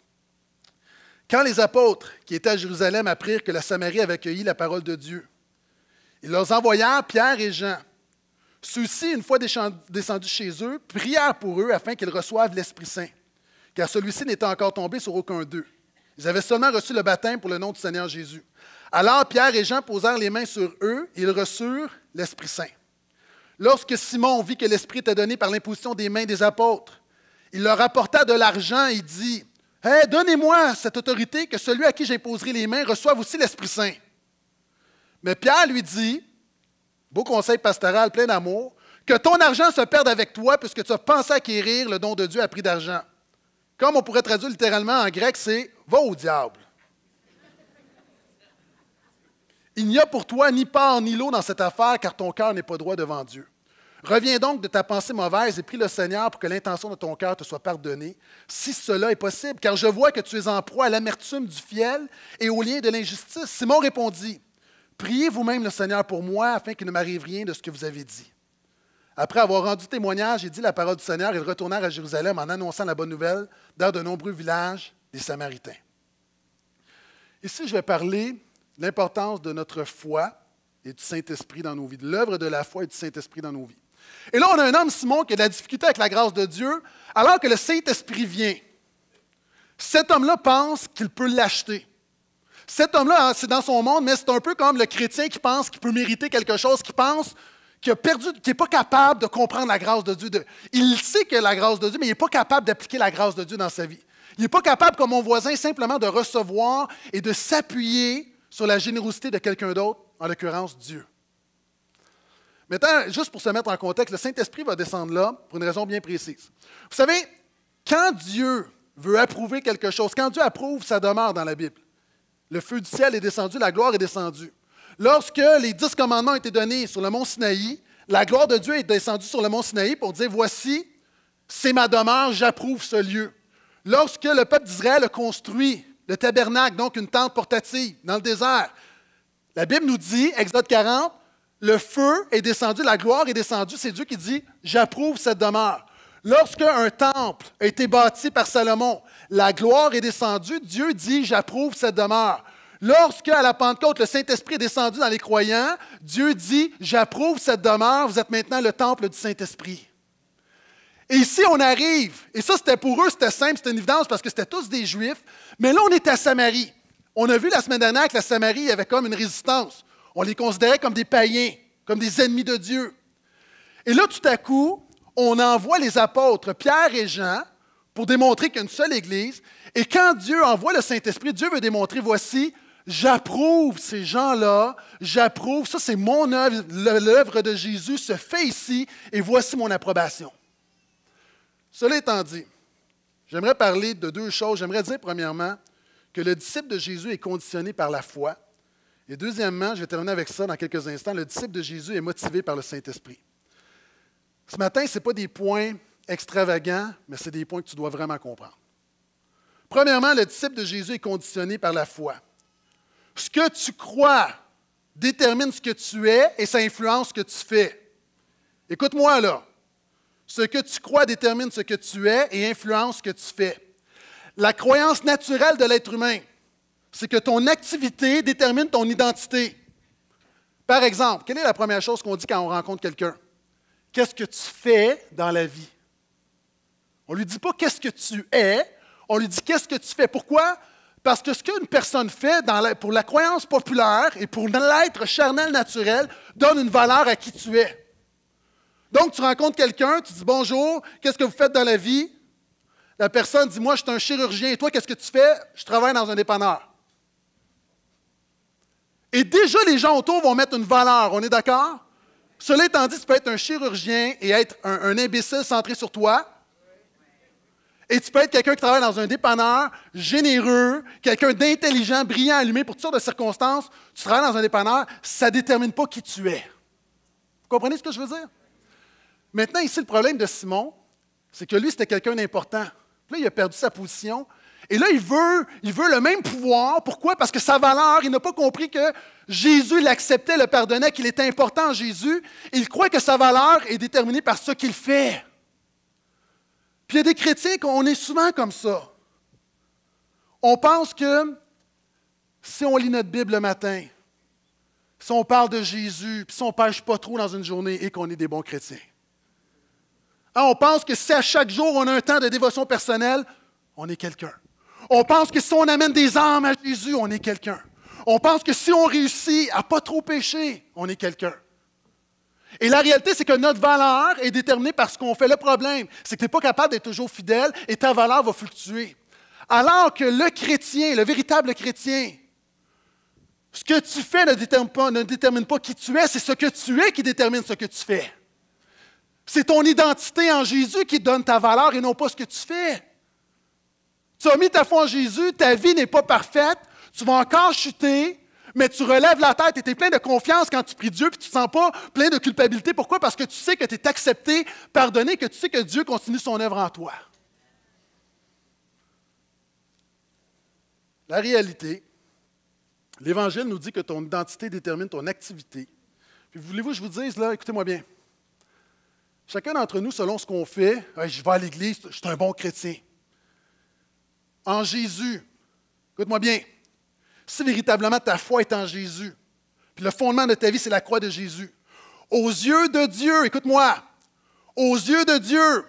Quand les apôtres qui étaient à Jérusalem apprirent que la Samarie avait accueilli la parole de Dieu, ils leur envoyèrent Pierre et Jean. Ceux-ci, une fois descendus chez eux, prièrent pour eux afin qu'ils reçoivent l'Esprit Saint, car celui-ci n'était encore tombé sur aucun d'eux. Ils avaient seulement reçu le baptême pour le nom du Seigneur Jésus. Alors Pierre et Jean posèrent les mains sur eux, et ils reçurent l'Esprit Saint. Lorsque Simon vit que l'Esprit était donné par l'imposition des mains des apôtres, il leur apporta de l'argent et dit, eh donnez-moi cette autorité que celui à qui j'imposerai les mains reçoive aussi l'Esprit Saint. Mais Pierre lui dit, beau conseil pastoral plein d'amour, que ton argent se perde avec toi puisque tu as pensé acquérir le don de Dieu à prix d'argent. Comme on pourrait traduire littéralement en grec, c'est va au diable. Il n'y a pour toi ni part ni lot dans cette affaire car ton cœur n'est pas droit devant Dieu. Reviens donc de ta pensée mauvaise et prie le Seigneur pour que l'intention de ton cœur te soit pardonnée, si cela est possible, car je vois que tu es en proie à l'amertume du fiel et au lien de l'injustice. Simon répondit Priez vous-même le Seigneur pour moi afin qu'il ne m'arrive rien de ce que vous avez dit. Après avoir rendu témoignage et dit la parole du Seigneur, il retourna à Jérusalem en annonçant la bonne nouvelle dans de nombreux villages des Samaritains. Ici, je vais parler de l'importance de notre foi et du Saint-Esprit dans nos vies, de l'œuvre de la foi et du Saint-Esprit dans nos vies. Et là, on a un homme, Simon, qui a de la difficulté avec la grâce de Dieu, alors que le Saint-Esprit vient. Cet homme-là pense qu'il peut l'acheter. Cet homme-là, hein, c'est dans son monde, mais c'est un peu comme le chrétien qui pense qu'il peut mériter quelque chose, qui pense qu'il a perdu, qui n'est pas capable de comprendre la grâce de Dieu. il sait que la grâce de Dieu, mais il n'est pas capable d'appliquer la grâce de Dieu dans sa vie. Il n'est pas capable, comme mon voisin, simplement de recevoir et de s'appuyer sur la générosité de quelqu'un d'autre, en l'occurrence Dieu. Maintenant, juste pour se mettre en contexte, le Saint-Esprit va descendre là pour une raison bien précise. Vous savez, quand Dieu veut approuver quelque chose, quand Dieu approuve sa demeure dans la Bible, le feu du ciel est descendu, la gloire est descendue. Lorsque les dix commandements ont été donnés sur le mont Sinaï, la gloire de Dieu est descendue sur le mont Sinaï pour dire, voici, c'est ma demeure, j'approuve ce lieu. Lorsque le peuple d'Israël a construit le tabernacle, donc une tente portative dans le désert, la Bible nous dit, Exode 40, le feu est descendu, la gloire est descendue. C'est Dieu qui dit, j'approuve cette demeure. Lorsqu'un temple a été bâti par Salomon, la gloire est descendue, Dieu dit, j'approuve cette demeure. Lorsque, à la Pentecôte, le Saint-Esprit est descendu dans les croyants, Dieu dit, j'approuve cette demeure, vous êtes maintenant le temple du Saint-Esprit. Et ici, on arrive, et ça, c'était pour eux, c'était simple, c'était une évidence parce que c'était tous des Juifs, mais là, on est à Samarie. On a vu la semaine dernière que la Samarie avait comme une résistance. On les considérait comme des païens, comme des ennemis de Dieu. Et là, tout à coup, on envoie les apôtres Pierre et Jean pour démontrer qu'une seule Église. Et quand Dieu envoie le Saint-Esprit, Dieu veut démontrer, voici, j'approuve ces gens-là, j'approuve, ça c'est mon œuvre, l'œuvre de Jésus se fait ici, et voici mon approbation. Cela étant dit, j'aimerais parler de deux choses. J'aimerais dire, premièrement, que le disciple de Jésus est conditionné par la foi. Et deuxièmement, je vais terminer avec ça dans quelques instants, le disciple de Jésus est motivé par le Saint-Esprit. Ce matin, ce n'est pas des points extravagants, mais c'est des points que tu dois vraiment comprendre. Premièrement, le disciple de Jésus est conditionné par la foi. Ce que tu crois détermine ce que tu es et ça influence ce que tu fais. Écoute-moi là. Ce que tu crois détermine ce que tu es et influence ce que tu fais. La croyance naturelle de l'être humain, c'est que ton activité détermine ton identité. Par exemple, quelle est la première chose qu'on dit quand on rencontre quelqu'un? qu'est-ce que tu fais dans la vie. On ne lui dit pas qu'est-ce que tu es, on lui dit qu'est-ce que tu fais. Pourquoi? Parce que ce qu'une personne fait pour la croyance populaire et pour l'être charnel naturel donne une valeur à qui tu es. Donc, tu rencontres quelqu'un, tu dis bonjour, qu'est-ce que vous faites dans la vie? La personne dit Moi, je suis un chirurgien, et toi, qu'est-ce que tu fais? Je travaille dans un dépanneur. Et déjà, les gens autour vont mettre une valeur, on est d'accord? Cela étant dit, tu peux être un chirurgien et être un, imbécile centré sur toi. Et tu peux être quelqu'un qui travaille dans un dépanneur, généreux, quelqu'un d'intelligent, brillant, allumé pour toutes sortes de circonstances. Tu travailles dans un dépanneur, ça ne détermine pas qui tu es. Vous comprenez ce que je veux dire? Maintenant, ici, le problème de Simon, c'est que lui, c'était quelqu'un d'important. là, il a perdu sa position, et là, il veut, il veut le même pouvoir. Pourquoi? Parce que sa valeur, il n'a pas compris que Jésus l'acceptait, le pardonnait, qu'il était important Jésus. Il croit que sa valeur est déterminée par ce qu'il fait. Puis il y a des chrétiens qu'on est souvent comme ça. On pense que si on lit notre Bible le matin, si on parle de Jésus, puis si on ne pêche pas trop dans une journée et qu'on est des bons chrétiens. Hein, on pense que si à chaque jour on a un temps de dévotion personnelle, on est quelqu'un. On pense que si on amène des âmes à Jésus, on est quelqu'un. On pense que si on réussit à pas trop pécher, on est quelqu'un. Et la réalité, c'est que notre valeur est déterminée par ce qu'on fait. Le problème, c'est que tu n'es pas capable d'être toujours fidèle et ta valeur va fluctuer. Alors que le chrétien, le véritable chrétien, ce que tu fais ne détermine pas qui tu es, c'est ce que tu es qui détermine ce que tu fais. C'est ton identité en Jésus qui donne ta valeur et non pas ce que tu fais. Tu as mis ta foi en Jésus, ta vie n'est pas parfaite, tu vas encore chuter, mais tu relèves la tête et tu es plein de confiance quand tu pries Dieu, puis tu ne sens pas plein de culpabilité. Pourquoi? Parce que tu sais que tu es accepté, pardonné, que tu sais que Dieu continue son œuvre en toi. La réalité, l'Évangile nous dit que ton identité détermine ton activité. Puis voulez-vous que je vous dise, là, écoutez-moi bien. Chacun d'entre nous, selon ce qu'on fait, je vais à l'Église, je suis un bon chrétien en Jésus, écoute-moi bien, si véritablement ta foi est en Jésus, puis le fondement de ta vie, c'est la croix de Jésus, aux yeux de Dieu, écoute-moi, aux yeux de Dieu,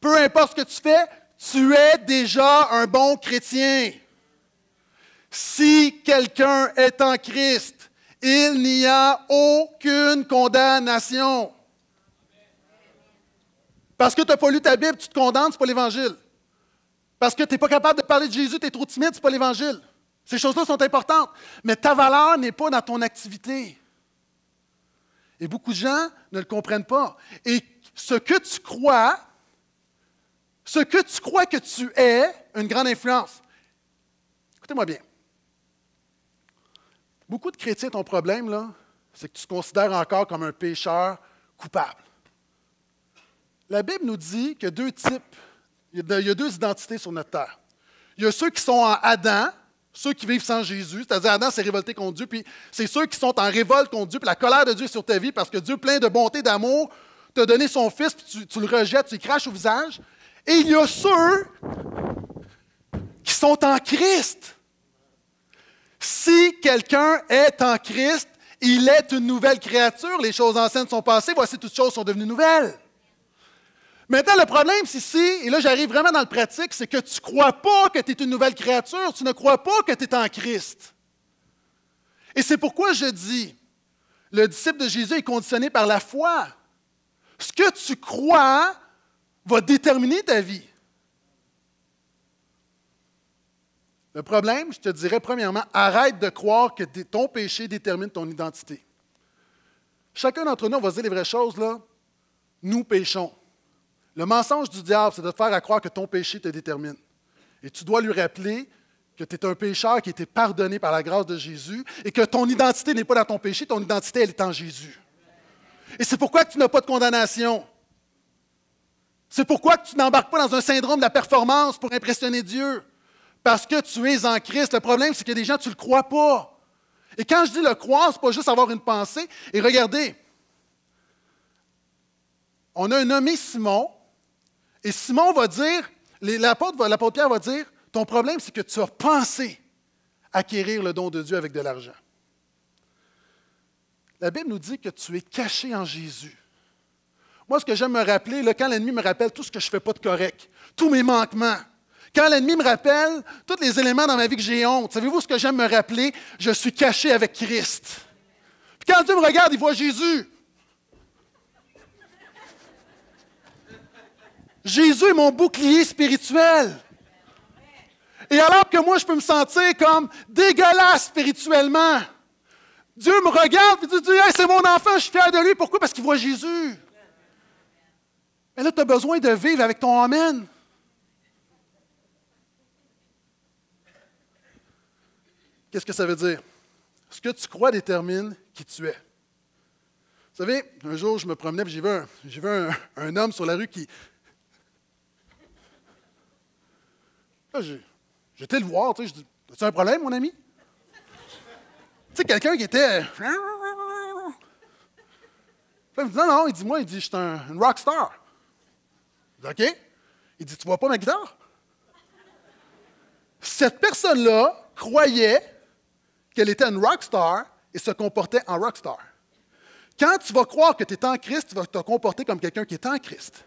peu importe ce que tu fais, tu es déjà un bon chrétien. Si quelqu'un est en Christ, il n'y a aucune condamnation. Parce que tu n'as pas lu ta Bible, tu te condamnes, pour pas l'Évangile. Parce que tu n'es pas capable de parler de Jésus, tu es trop timide, ce pas l'Évangile. Ces choses-là sont importantes, mais ta valeur n'est pas dans ton activité. Et beaucoup de gens ne le comprennent pas. Et ce que tu crois, ce que tu crois que tu es, une grande influence. Écoutez-moi bien. Beaucoup de chrétiens, ton problème, là, c'est que tu te considères encore comme un pécheur coupable. La Bible nous dit que deux types il y a deux identités sur notre terre. Il y a ceux qui sont en Adam, ceux qui vivent sans Jésus, c'est-à-dire Adam s'est révolté contre Dieu, puis c'est ceux qui sont en révolte contre Dieu, puis la colère de Dieu est sur ta vie parce que Dieu, plein de bonté, d'amour, t'a donné son fils, puis tu, le rejettes, tu lui craches au visage. Et il y a ceux qui sont en Christ. Si quelqu'un est en Christ, il est une nouvelle créature. Les choses anciennes sont passées, voici toutes choses sont devenues nouvelles. Maintenant, le problème, c'est et là j'arrive vraiment dans le pratique, c'est que tu ne crois pas que tu es une nouvelle créature, tu ne crois pas que tu es en Christ. Et c'est pourquoi je dis, le disciple de Jésus est conditionné par la foi. Ce que tu crois va déterminer ta vie. Le problème, je te dirais premièrement, arrête de croire que ton péché détermine ton identité. Chacun d'entre nous, va se dire les vraies choses, là. Nous péchons. Le mensonge du diable, c'est de te faire croire que ton péché te détermine. Et tu dois lui rappeler que tu es un pécheur qui a été pardonné par la grâce de Jésus et que ton identité n'est pas dans ton péché, ton identité, elle est en Jésus. Et c'est pourquoi tu n'as pas de condamnation. C'est pourquoi tu n'embarques pas dans un syndrome de la performance pour impressionner Dieu. Parce que tu es en Christ. Le problème, c'est que des gens, tu ne le crois pas. Et quand je dis le croire, ce n'est pas juste avoir une pensée. Et regardez, on a un nommé Simon et Simon va dire, l'apôtre, Pierre va dire, ton problème, c'est que tu as pensé acquérir le don de Dieu avec de l'argent. La Bible nous dit que tu es caché en Jésus. Moi, ce que j'aime me rappeler, quand l'ennemi me rappelle tout ce que je ne fais pas de correct, tous mes manquements, quand l'ennemi me rappelle tous les éléments dans ma vie que j'ai honte, savez-vous ce que j'aime me rappeler? Je suis caché avec Christ. Puis quand Dieu me regarde, il voit Jésus. Jésus est mon bouclier spirituel. Et alors que moi, je peux me sentir comme dégueulasse spirituellement, Dieu me regarde et dit, c'est mon enfant, je suis fier de lui. Pourquoi? Parce qu'il voit Jésus. Mais là, tu as besoin de vivre avec ton Amen. Qu'est-ce que ça veut dire? Ce que tu crois détermine qui tu es. Vous savez, un jour, je me promenais et j'ai vu, un, homme sur la rue qui J'étais le voir, tu sais, je dis, as-tu un problème, mon ami? tu sais, quelqu'un qui était. non, non, il dit, moi, il dit, je suis un, rock star. Je dis, OK. Il dit, tu vois pas ma guitare? Cette personne-là croyait qu'elle était une rock star et se comportait en rock star. Quand tu vas croire que tu es en Christ, tu vas te comporter comme quelqu'un qui est en Christ.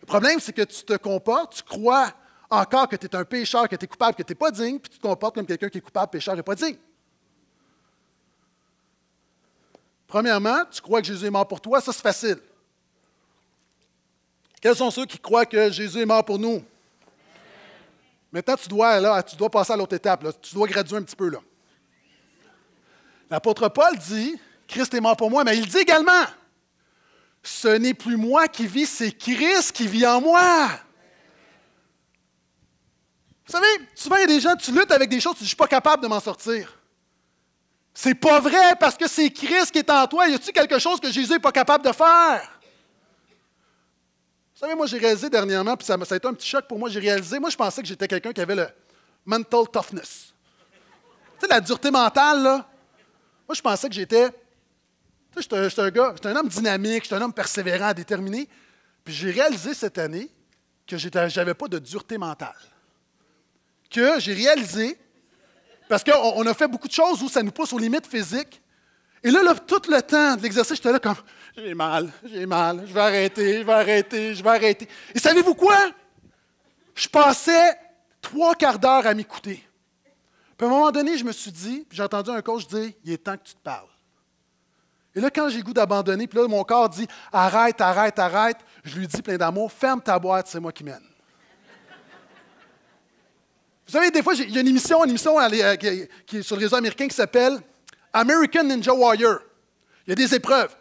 Le problème, c'est que tu te comportes, tu crois encore que tu es un pécheur, que tu es coupable, que tu n'es pas digne, puis tu te comportes comme quelqu'un qui est coupable, pécheur et pas digne. Premièrement, tu crois que Jésus est mort pour toi, ça c'est facile. Quels sont ceux qui croient que Jésus est mort pour nous? Maintenant, tu dois, là, tu dois passer à l'autre étape, tu dois graduer un petit peu. L'apôtre Paul dit, Christ est mort pour moi, mais il dit également, ce n'est plus moi qui vis, c'est Christ qui vit en moi. Vous savez, souvent il y a des gens, tu luttes avec des choses, tu dis, je ne suis pas capable de m'en sortir. C'est pas vrai parce que c'est Christ qui est en toi. Y a-t-il quelque chose que Jésus n'est pas capable de faire? Vous savez, moi j'ai réalisé dernièrement, puis ça, a été un petit choc pour moi, j'ai réalisé, moi je pensais que j'étais quelqu'un qui avait le mental toughness. Tu sais, la dureté mentale, là. Moi je pensais que j'étais j'étais un, un, gars, j'étais un homme dynamique, j'étais un homme persévérant, déterminé. Puis j'ai réalisé cette année que j'avais pas de dureté mentale que j'ai réalisé, parce qu'on a fait beaucoup de choses où ça nous pousse aux limites physiques. Et là, tout le temps de l'exercice, j'étais là comme j'ai mal, j'ai mal, je vais arrêter, je vais arrêter, je vais arrêter. Et savez-vous quoi? Je passais trois quarts d'heure à m'écouter. Puis à un moment donné, je me suis dit, j'ai entendu un coach dire Il est temps que tu te parles. Et là, quand j'ai goût d'abandonner, puis là, mon corps dit Arrête, arrête, arrête, je lui dis plein d'amour Ferme ta boîte, c'est moi qui mène. Vous savez, des fois, il y a une émission, une émission euh, sur le réseau américain qui s'appelle American Ninja Warrior. Il y a des épreuves.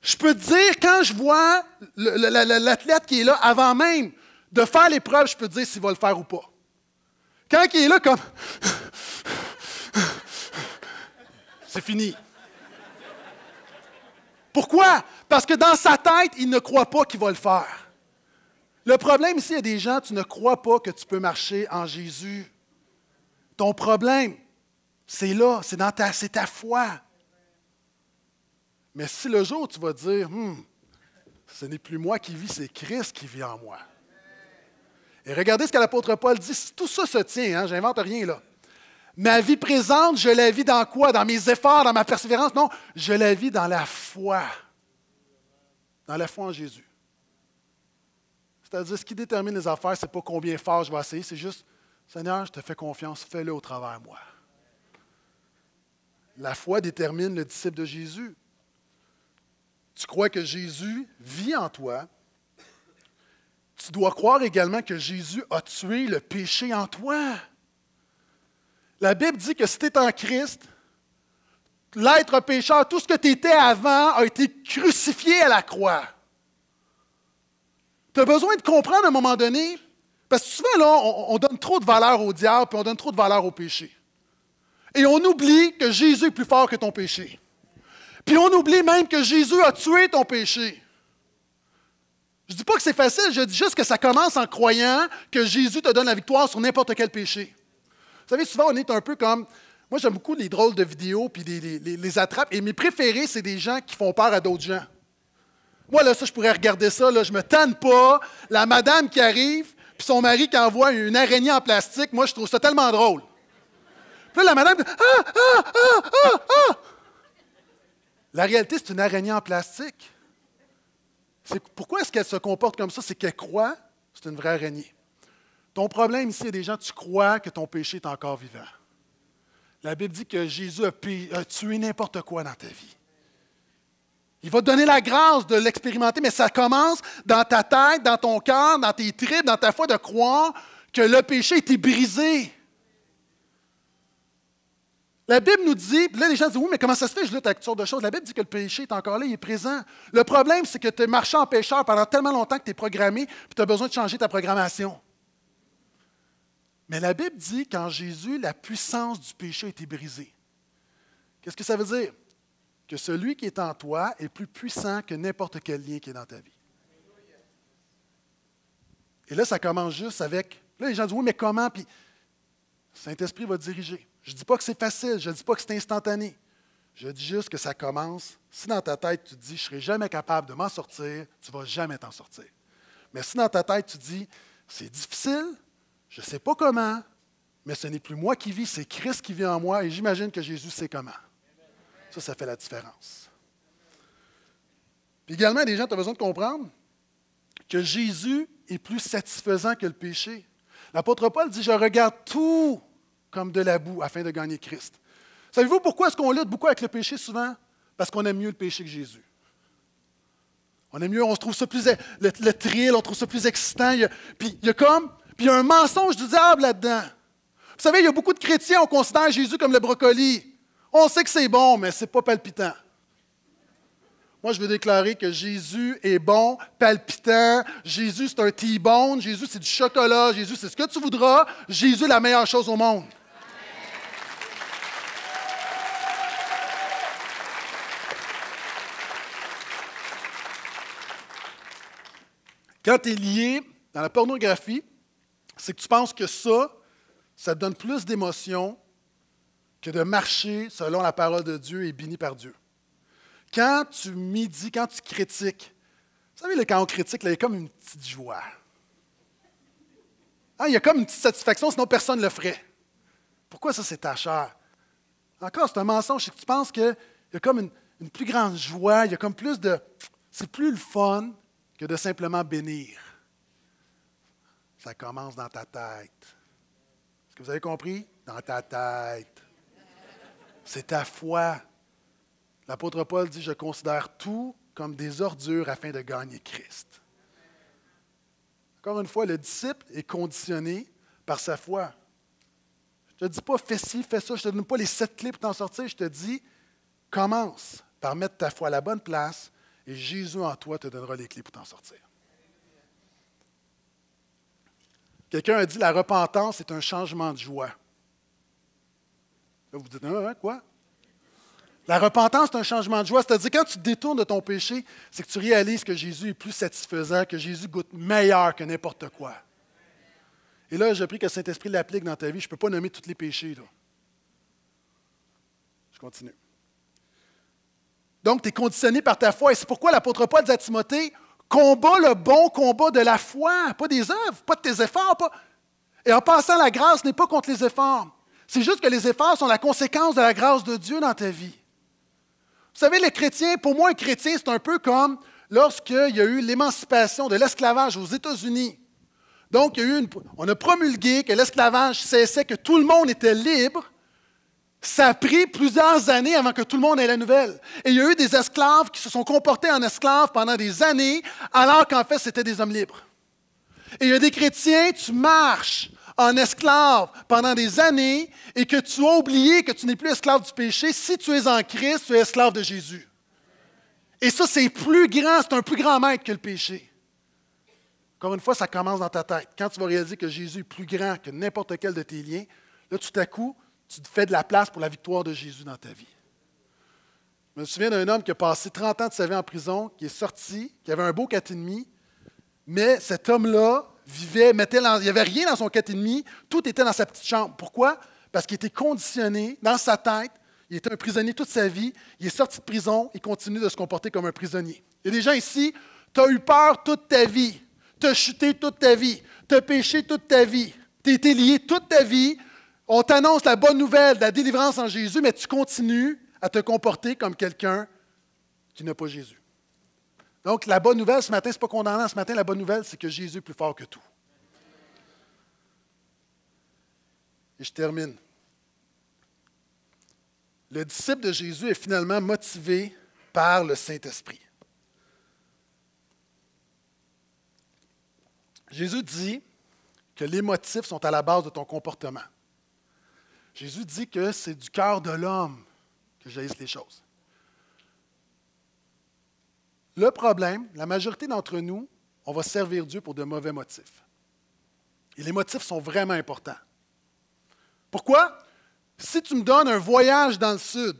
Je peux dire, quand je vois l'athlète qui est là, avant même de faire l'épreuve, je peux te dire s'il va le faire ou pas. Quand il est là comme... C'est fini. Pourquoi? Parce que dans sa tête, il ne croit pas qu'il va le faire. Le problème ici, il y a des gens, tu ne crois pas que tu peux marcher en Jésus. Ton problème, c'est là, c'est dans ta, ta foi. Mais si le jour tu vas dire, hmm, ce n'est plus moi qui vis, c'est Christ qui vit en moi. Et regardez ce que l'apôtre Paul dit. Tout ça se tient, hein, j'invente rien là. Ma vie présente, je la vis dans quoi? Dans mes efforts, dans ma persévérance? Non, je la vis dans la foi. Dans la foi en Jésus. C'est-à-dire, ce qui détermine les affaires, ce n'est pas combien fort je vais essayer, c'est juste, Seigneur, je te fais confiance, fais-le au travers moi. La foi détermine le disciple de Jésus. Tu crois que Jésus vit en toi. Tu dois croire également que Jésus a tué le péché en toi. La Bible dit que si tu es en Christ, l'être pécheur, tout ce que tu étais avant, a été crucifié à la croix. Tu as besoin de comprendre à un moment donné, parce que souvent, là, on, donne trop de valeur au diable, puis on donne trop de valeur au péché. Et on oublie que Jésus est plus fort que ton péché. Puis on oublie même que Jésus a tué ton péché. Je ne dis pas que c'est facile, je dis juste que ça commence en croyant que Jésus te donne la victoire sur n'importe quel péché. Vous savez, souvent, on est un peu comme. Moi, j'aime beaucoup les drôles de vidéos puis les, les attrapes. Et mes préférés, c'est des gens qui font peur à d'autres gens. Moi, là, ça, je pourrais regarder ça, là, je me tanne pas. La madame qui arrive, puis son mari qui envoie une araignée en plastique, moi, je trouve ça tellement drôle. Puis la madame, ah, ah, ah, ah, ah! La réalité, c'est une araignée en plastique. C'est pourquoi est-ce qu'elle se comporte comme ça? C'est qu'elle croit c'est une vraie araignée. Ton problème ici, il des gens, tu crois que ton péché est encore vivant. La Bible dit que Jésus a, a tué n'importe quoi dans ta vie. Il va te donner la grâce de l'expérimenter, mais ça commence dans ta tête, dans ton cœur, dans tes tripes, dans ta foi, de croire que le péché été brisé. La Bible nous dit, là les gens disent, oui, mais comment ça se fait, je lutte avec toutes de choses. La Bible dit que le péché est encore là, il est présent. Le problème, c'est que tu es marché en pécheur pendant tellement longtemps que tu es programmé, puis tu as besoin de changer ta programmation. Mais la Bible dit qu'en Jésus, la puissance du péché a été brisée. Qu'est-ce que ça veut dire? que celui qui est en toi est plus puissant que n'importe quel lien qui est dans ta vie. Et là, ça commence juste avec. Là, les gens disent Oui, mais comment Puis, Saint-Esprit va diriger. Je ne dis pas que c'est facile, je ne dis pas que c'est instantané. Je dis juste que ça commence. Si dans ta tête, tu te dis Je ne serai jamais capable de m'en sortir, tu ne vas jamais t'en sortir. Mais si dans ta tête, tu te dis C'est difficile, je ne sais pas comment, mais ce n'est plus moi qui vis, c'est Christ qui vit en moi et j'imagine que Jésus sait comment. Ça, ça fait la différence. Puis également, des gens, ont besoin de comprendre que Jésus est plus satisfaisant que le péché. L'apôtre Paul dit, je regarde tout comme de la boue afin de gagner Christ. Savez-vous pourquoi est-ce qu'on lutte beaucoup avec le péché souvent? Parce qu'on aime mieux le péché que Jésus. On aime mieux, on se trouve ça plus, e- le, trill, on trouve ça plus excitant. puis il y a comme, puis il y a un mensonge du diable là-dedans. Vous savez, il y a beaucoup de chrétiens, on considère Jésus comme le brocoli. On sait que c'est bon, mais ce n'est pas palpitant. Moi, je veux déclarer que Jésus est bon, palpitant. Jésus, c'est un T-bone. Jésus, c'est du chocolat. Jésus, c'est ce que tu voudras. Jésus, la meilleure chose au monde. Quand tu es lié dans la pornographie, c'est que tu penses que ça, ça te donne plus d'émotions que de marcher selon la parole de Dieu et béni par Dieu. Quand tu midis, quand tu critiques, vous savez, quand on critique, il y a comme une petite joie. Ah, il y a comme une petite satisfaction, sinon personne ne le ferait. Pourquoi ça, c'est ta chair? Encore, c'est un mensonge. Que tu penses qu'il y a comme une, une plus grande joie, il y a comme plus de. C'est plus le fun que de simplement bénir. Ça commence dans ta tête. Est-ce que vous avez compris? Dans ta tête c'est ta foi. L'apôtre Paul dit, je considère tout comme des ordures afin de gagner Christ. Encore une fois, le disciple est conditionné par sa foi. Je ne te dis pas fais ci, fais ça, je ne te donne pas les sept clés pour t'en sortir, je te dis commence par mettre ta foi à la bonne place et Jésus en toi te donnera les clés pour t'en sortir. Quelqu'un a dit la repentance est un changement de joie. Là, vous dites, hein, quoi? La repentance, c'est un changement de joie. C'est-à-dire, quand tu te détournes de ton péché, c'est que tu réalises que Jésus est plus satisfaisant, que Jésus goûte meilleur que n'importe quoi. Et là, je prie que le Saint-Esprit l'applique dans ta vie. Je ne peux pas nommer tous les péchés. Je continue. Donc, tu es conditionné par ta foi. Et c'est pourquoi l'apôtre Paul dit à Timothée combat le bon combat de la foi, pas des œuvres, pas de tes efforts. Et en passant, la grâce n'est pas contre les efforts. C'est juste que les efforts sont la conséquence de la grâce de Dieu dans ta vie. Vous savez, les chrétiens, pour moi, un chrétien, c'est un peu comme lorsqu'il y a eu l'émancipation de l'esclavage aux États-Unis. Donc, on a promulgué que l'esclavage cessait, que tout le monde était libre. Ça a pris plusieurs années avant que tout le monde ait la nouvelle. Et il y a eu des esclaves qui se sont comportés en esclaves pendant des années, alors qu'en fait, c'était des hommes libres. Et il y a des chrétiens, tu marches en esclave pendant des années et que tu as oublié que tu n'es plus esclave du péché, si tu es en Christ, tu es esclave de Jésus. Et ça, c'est plus grand, c'est un plus grand maître que le péché. Encore une fois, ça commence dans ta tête. Quand tu vas réaliser que Jésus est plus grand que n'importe quel de tes liens, là, tout à coup, tu te fais de la place pour la victoire de Jésus dans ta vie. Je me souviens d'un homme qui a passé 30 ans de sa vie en prison, qui est sorti, qui avait un beau 4,5, mais cet homme-là, vivait, mettait il n'y avait rien dans son 4,5, tout était dans sa petite chambre. Pourquoi? Parce qu'il était conditionné dans sa tête, il était un prisonnier toute sa vie, il est sorti de prison, il continue de se comporter comme un prisonnier. Il y a des gens ici, tu as eu peur toute ta vie, tu as chuté toute ta vie, tu as péché toute ta vie, tu as été lié toute ta vie, on t'annonce la bonne nouvelle de la délivrance en Jésus, mais tu continues à te comporter comme quelqu'un qui n'a pas Jésus. Donc, la bonne nouvelle ce matin, ce n'est pas condamnant. Ce matin, la bonne nouvelle, c'est que Jésus est plus fort que tout. Et je termine. Le disciple de Jésus est finalement motivé par le Saint-Esprit. Jésus dit que les motifs sont à la base de ton comportement. Jésus dit que c'est du cœur de l'homme que jaillissent les choses. Le problème, la majorité d'entre nous, on va servir Dieu pour de mauvais motifs. Et les motifs sont vraiment importants. Pourquoi? Si tu me donnes un voyage dans le sud,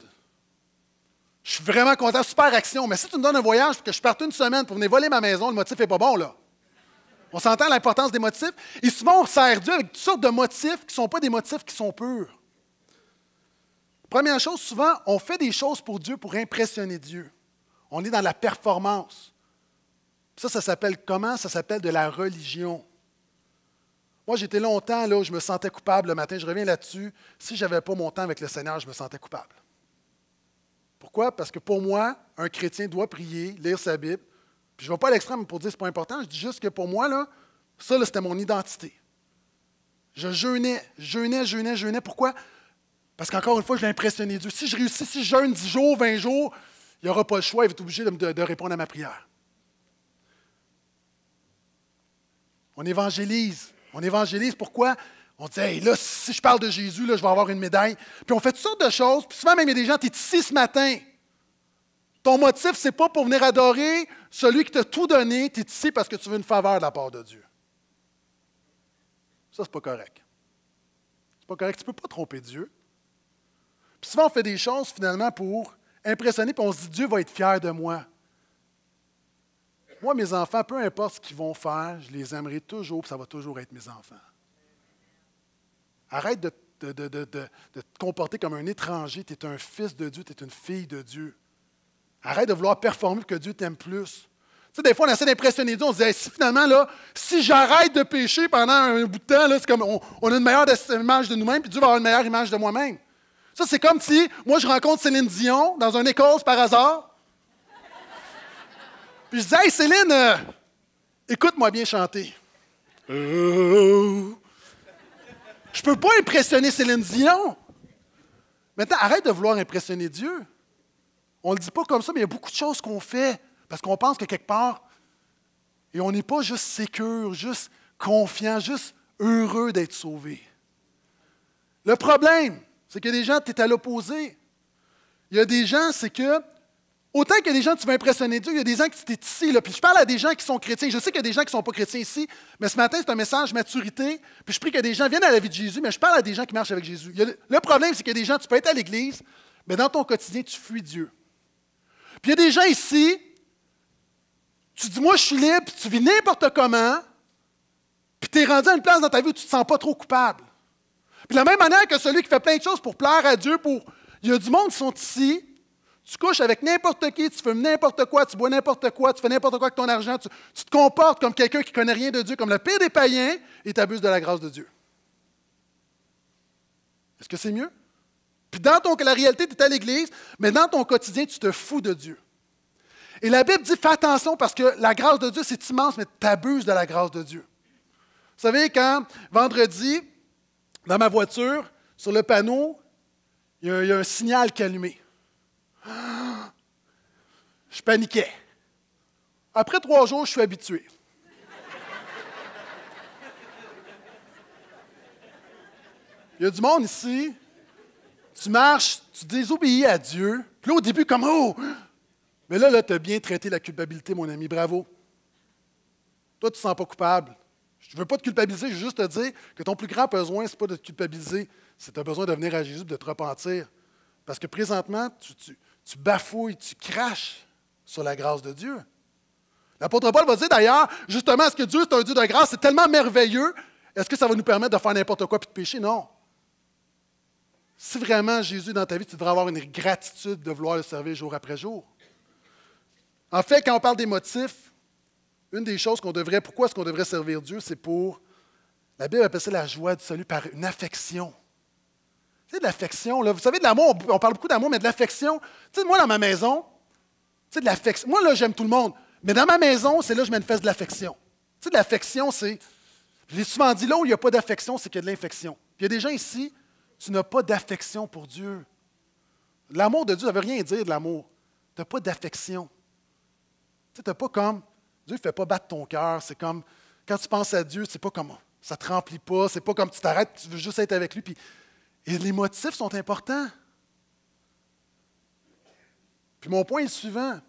je suis vraiment content, super action, mais si tu me donnes un voyage que je parte une semaine pour venir voler ma maison, le motif n'est pas bon, là. On s'entend l'importance des motifs. Et souvent, on sert Dieu avec toutes sortes de motifs qui ne sont pas des motifs qui sont purs. Première chose, souvent, on fait des choses pour Dieu, pour impressionner Dieu. On est dans la performance. Ça, ça s'appelle comment? Ça s'appelle de la religion. Moi, j'étais longtemps là où je me sentais coupable le matin. Je reviens là-dessus. Si je n'avais pas mon temps avec le Seigneur, je me sentais coupable. Pourquoi? Parce que pour moi, un chrétien doit prier, lire sa Bible. Puis je ne vais pas à l'extrême pour dire que ce n'est pas important. Je dis juste que pour moi, là, ça, c'était mon identité. Je jeûnais, jeûnais, jeûnais, jeûnais. Pourquoi? Parce qu'encore une fois, je l'ai impressionné Dieu. Si je réussis, si je jeûne 10 jours, 20 jours, il aura pas le choix, il va être obligé de, répondre à ma prière. On évangélise. On évangélise pourquoi? On dit, hé, là, si je parle de Jésus, là, je vais avoir une médaille. Puis on fait toutes sortes de choses. Puis souvent, même, il y a des gens, tu es ici ce matin. Ton motif, ce n'est pas pour venir adorer celui qui t'a tout donné. Tu es ici parce que tu veux une faveur de la part de Dieu. Ça, c'est pas correct. C'est pas correct. Tu ne peux pas tromper Dieu. Puis souvent, on fait des choses, finalement, pour impressionné, puis on se dit, Dieu va être fier de moi. Moi, mes enfants, peu importe ce qu'ils vont faire, je les aimerai toujours, puis ça va toujours être mes enfants. Arrête de, de, te comporter comme un étranger. Tu es un fils de Dieu, tu es une fille de Dieu. Arrête de vouloir performer pour que Dieu t'aime plus. Tu sais, des fois, on essaie d'impressionner Dieu. On se dit, si finalement, là, si j'arrête de pécher pendant un bout de temps, c'est comme on, a une meilleure image de nous-mêmes, puis Dieu va avoir une meilleure image de moi-même. Ça, c'est comme si moi, je rencontre Céline Dion dans un école par hasard. Puis je dis Hey, Céline, euh, écoute-moi bien chanter. Je peux pas impressionner Céline Dion. Maintenant, arrête de vouloir impressionner Dieu. On ne le dit pas comme ça, mais il y a beaucoup de choses qu'on fait parce qu'on pense que quelque part, et on n'est pas juste sécure, juste confiant, juste heureux d'être sauvé. Le problème, c'est que des gens, tu es à l'opposé. Il y a des gens, c'est que, autant qu'il y a des gens, tu veux impressionner Dieu, il y a des gens qui étaient ici. Là, puis je parle à des gens qui sont chrétiens. Je sais qu'il y a des gens qui ne sont pas chrétiens ici, mais ce matin, c'est un message maturité. Puis je prie que des gens viennent à la vie de Jésus, mais je parle à des gens qui marchent avec Jésus. Le, problème, c'est qu'il y a des gens, tu peux être à l'Église, mais dans ton quotidien, tu fuis Dieu. Puis il y a des gens ici, tu dis, moi, je suis libre, tu vis n'importe comment, puis tu es rendu à une place dans ta vie où tu ne te sens pas trop coupable. Puis de la même manière que celui qui fait plein de choses pour plaire à Dieu, pour... il y a du monde qui sont ici, tu couches avec n'importe qui, tu fais n'importe quoi, tu bois n'importe quoi, tu fais n'importe quoi avec ton argent, tu, te comportes comme quelqu'un qui ne connaît rien de Dieu, comme le pire des païens, et tu abuses de la grâce de Dieu. Est-ce que c'est mieux? Puis dans ton, la réalité, tu es à l'Église, mais dans ton quotidien, tu te fous de Dieu. Et la Bible dit, fais attention parce que la grâce de Dieu, c'est immense, mais tu abuses de la grâce de Dieu. Vous savez, quand vendredi, dans ma voiture, sur le panneau, il y, a, un signal qui est allumé. Je paniquais. Après trois jours, je suis habitué. Il y a du monde ici. Tu marches, tu désobéis à Dieu. Puis là, au début, comme Oh! Mais là, là, tu as bien traité la culpabilité, mon ami. Bravo. Toi, tu ne te sens pas coupable. Je ne veux pas te culpabiliser, je veux juste te dire que ton plus grand besoin, ce n'est pas de te culpabiliser, c'est un besoin de venir à Jésus, de te repentir. Parce que présentement, tu, bafouilles, tu craches sur la grâce de Dieu. L'apôtre Paul va dire d'ailleurs, justement, est-ce que Dieu est un Dieu de grâce? C'est tellement merveilleux. Est-ce que ça va nous permettre de faire n'importe quoi et de pécher? Non. Si vraiment Jésus dans ta vie, tu devrais avoir une gratitude de vouloir le servir jour après jour. En fait, quand on parle des motifs, une des choses qu'on devrait, pourquoi est-ce qu'on devrait servir Dieu, c'est pour, la Bible appelle ça la joie du salut par une affection. Tu sais, de l'affection, là. Vous savez, de l'amour, on parle beaucoup d'amour, mais de l'affection. Tu sais, moi, dans ma maison, tu sais, de l'affection. Moi, là, j'aime tout le monde. Mais dans ma maison, c'est là que je manifeste de l'affection. Tu sais, de l'affection, c'est. Je l'ai souvent dit, là où il n'y a pas d'affection, c'est qu'il y a de l'infection. il y a des gens ici, tu n'as pas d'affection pour Dieu. L'amour de Dieu, ça ne veut rien dire de l'amour. Tu n'as pas d'affection. Tu n'as pas comme. Dieu ne fait pas battre ton cœur. C'est comme, quand tu penses à Dieu, c'est pas comme, ça ne te remplit pas. C'est pas comme tu t'arrêtes, tu veux juste être avec lui. et les motifs sont importants. Puis mon point est le suivant.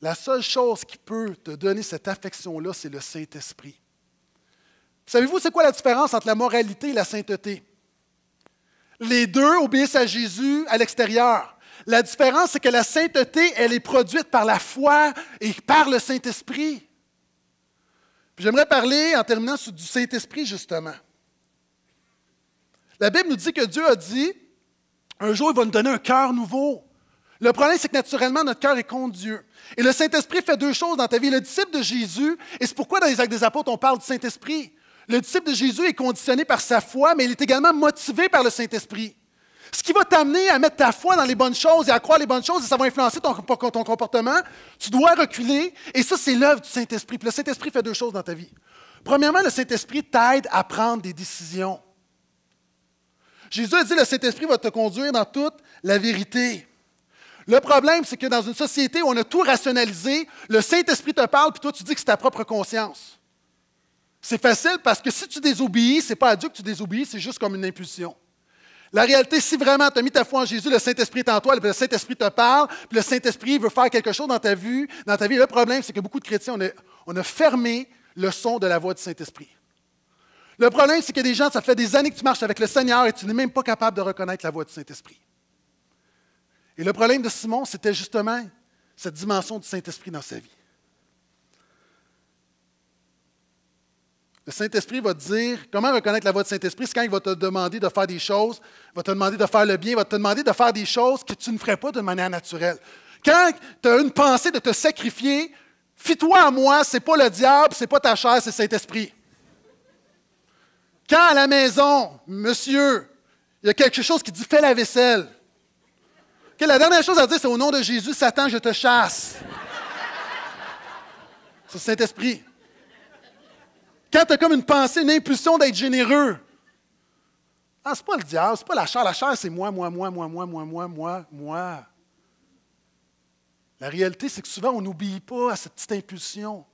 La seule chose qui peut te donner cette affection-là, c'est le Saint-Esprit. Savez-vous, c'est quoi la différence entre la moralité et la sainteté? Les deux obéissent à Jésus à l'extérieur. La différence, c'est que la sainteté, elle est produite par la foi et par le Saint-Esprit. J'aimerais parler en terminant du Saint-Esprit, justement. La Bible nous dit que Dieu a dit, un jour, il va nous donner un cœur nouveau. Le problème, c'est que naturellement, notre cœur est contre Dieu. Et le Saint-Esprit fait deux choses dans ta vie. Le disciple de Jésus, et c'est pourquoi dans les actes des apôtres, on parle du Saint-Esprit. Le disciple de Jésus est conditionné par sa foi, mais il est également motivé par le Saint-Esprit. Ce qui va t'amener à mettre ta foi dans les bonnes choses et à croire les bonnes choses, et ça va influencer ton, comportement, tu dois reculer. Et ça, c'est l'œuvre du Saint-Esprit. le Saint-Esprit fait deux choses dans ta vie. Premièrement, le Saint-Esprit t'aide à prendre des décisions. Jésus a dit, le Saint-Esprit va te conduire dans toute la vérité. Le problème, c'est que dans une société où on a tout rationalisé, le Saint-Esprit te parle, puis toi, tu dis que c'est ta propre conscience. C'est facile parce que si tu désobéis, ce n'est pas à Dieu que tu désobéis, c'est juste comme une impulsion. La réalité, si vraiment tu as mis ta foi en Jésus, le Saint-Esprit est en toi, le Saint-Esprit te parle, le Saint-Esprit veut faire quelque chose dans ta vie, dans ta vie. Le problème, c'est que beaucoup de chrétiens, ont on a fermé le son de la voix du Saint-Esprit. Le problème, c'est que des gens, ça fait des années que tu marches avec le Seigneur et tu n'es même pas capable de reconnaître la voix du Saint-Esprit. Et le problème de Simon, c'était justement cette dimension du Saint-Esprit dans sa vie. Le Saint-Esprit va te dire comment reconnaître la voix du Saint-Esprit. C'est quand il va te demander de faire des choses, il va te demander de faire le bien, il va te demander de faire des choses que tu ne ferais pas de manière naturelle. Quand tu as une pensée de te sacrifier, fie-toi à moi, c'est pas le diable, c'est pas ta chair, c'est le Saint-Esprit. Quand à la maison, monsieur, il y a quelque chose qui dit fais la vaisselle. la dernière chose à dire, c'est au nom de Jésus, Satan, je te chasse. C'est le Saint-Esprit. Quand tu as comme une pensée, une impulsion d'être généreux, ah, c'est pas le diable, c'est pas la chair. La chair, c'est moi, moi, moi, moi, moi, moi, moi, moi, moi. La réalité, c'est que souvent, on n'oublie pas à cette petite impulsion.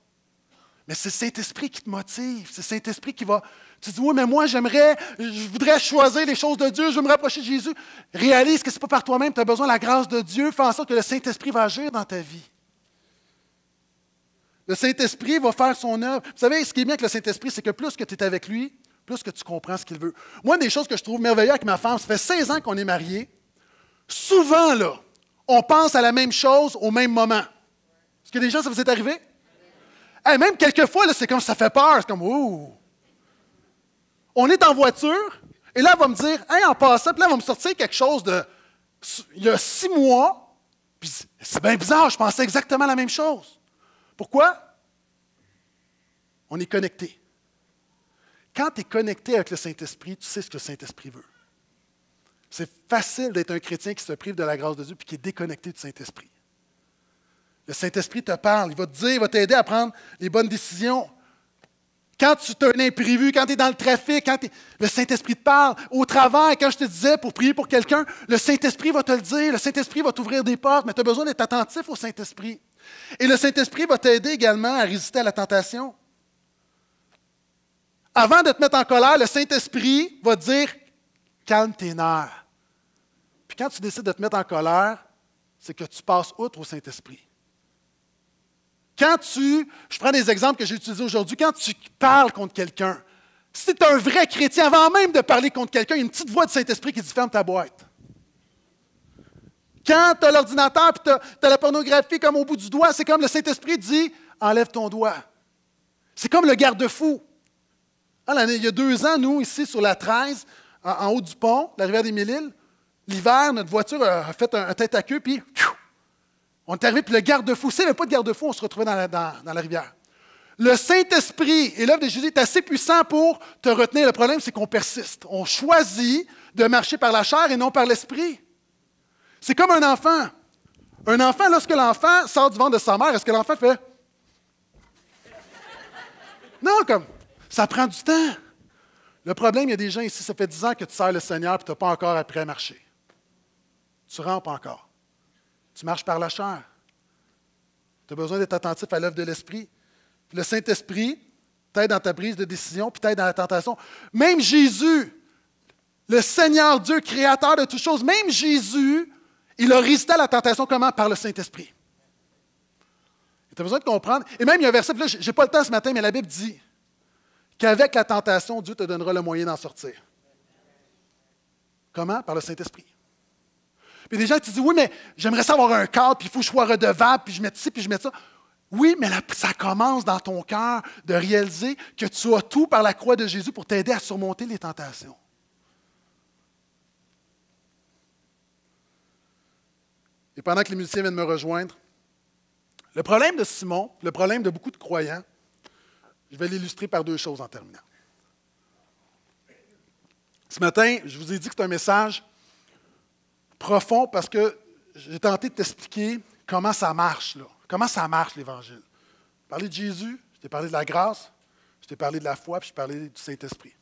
Mais c'est Saint-Esprit qui te motive. C'est Saint-Esprit qui va. Tu dis, oui, mais moi, j'aimerais, je voudrais choisir les choses de Dieu, je veux me rapprocher de Jésus. Réalise que ce n'est pas par toi-même, tu as besoin de la grâce de Dieu. Fais en sorte que le Saint-Esprit va agir dans ta vie. Le Saint-Esprit va faire son œuvre. Vous savez, ce qui est bien avec le Saint-Esprit, c'est que plus que tu es avec lui, plus que tu comprends ce qu'il veut. Moi, une des choses que je trouve merveilleuses avec ma femme, ça fait 16 ans qu'on est mariés. Souvent, là, on pense à la même chose au même moment. Est-ce que déjà, ça vous est arrivé? et même quelquefois, c'est comme ça fait peur. C'est comme, ouh! On est en voiture, et là, elle va me dire, hey, en passant, puis là, va me sortir quelque chose de. Il y a six mois, puis c'est bien bizarre, je pensais exactement la même chose. Pourquoi? On est connecté. Quand tu es connecté avec le Saint-Esprit, tu sais ce que le Saint-Esprit veut. C'est facile d'être un chrétien qui se prive de la grâce de Dieu et qui est déconnecté du Saint-Esprit. Le Saint-Esprit te parle, il va te dire, il va t'aider à prendre les bonnes décisions. Quand tu as un imprévu, quand tu es dans le trafic, quand le Saint-Esprit te parle. Au travail, quand je te disais pour prier pour quelqu'un, le Saint-Esprit va te le dire, le Saint-Esprit va t'ouvrir des portes, mais tu as besoin d'être attentif au Saint-Esprit. Et le Saint-Esprit va t'aider également à résister à la tentation. Avant de te mettre en colère, le Saint-Esprit va te dire calme tes nerfs. Puis quand tu décides de te mettre en colère, c'est que tu passes outre au Saint-Esprit. Quand tu, je prends des exemples que j'ai utilisés aujourd'hui, quand tu parles contre quelqu'un, si tu es un vrai chrétien, avant même de parler contre quelqu'un, il y a une petite voix du Saint-Esprit qui dit ferme ta boîte. Quand tu as l'ordinateur et tu as, la pornographie comme au bout du doigt, c'est comme le Saint-Esprit dit enlève ton doigt. C'est comme le garde-fou. Ah, il y a deux ans, nous, ici, sur la 13, en, haut du pont, la rivière des Mille-Îles, l'hiver, notre voiture a fait un, tête à queue, puis on est arrivé, puis le garde-fou, s'il n'y avait pas de garde-fou, on se retrouvait dans la, la rivière. Le Saint-Esprit et l'œuvre de Jésus est assez puissant pour te retenir. Le problème, c'est qu'on persiste. On choisit de marcher par la chair et non par l'esprit. C'est comme un enfant. Un enfant, lorsque l'enfant sort du ventre de sa mère, est-ce que l'enfant fait? Non, comme, ça prend du temps. Le problème, il y a des gens ici, ça fait dix ans que tu sers le Seigneur et tu n'as pas encore appris à marcher. Tu rampes encore. Tu marches par la chair. Tu as besoin d'être attentif à l'œuvre de l'Esprit. Le Saint-Esprit t'aide dans ta prise de décision, puis t'aide dans la tentation. Même Jésus, le Seigneur Dieu, créateur de toutes choses, même Jésus il a résisté à la tentation comment? Par le Saint-Esprit. Tu as besoin de comprendre. Et même, il y a un verset, là, je n'ai pas le temps ce matin, mais la Bible dit qu'avec la tentation, Dieu te donnera le moyen d'en sortir. Comment? Par le Saint-Esprit. Puis des gens qui disent Oui, mais j'aimerais savoir un cadre, puis il faut que je sois redevable, puis je mette ci, puis je mette ça. Oui, mais ça commence dans ton cœur de réaliser que tu as tout par la croix de Jésus pour t'aider à surmonter les tentations. et pendant que les musiciens viennent me rejoindre. Le problème de Simon, le problème de beaucoup de croyants, je vais l'illustrer par deux choses en terminant. Ce matin, je vous ai dit que c'est un message profond parce que j'ai tenté de t'expliquer comment ça marche, là. comment ça marche l'Évangile. Je parlé de Jésus, je t'ai parlé de la grâce, je t'ai parlé de la foi, puis je t'ai parlé du Saint-Esprit.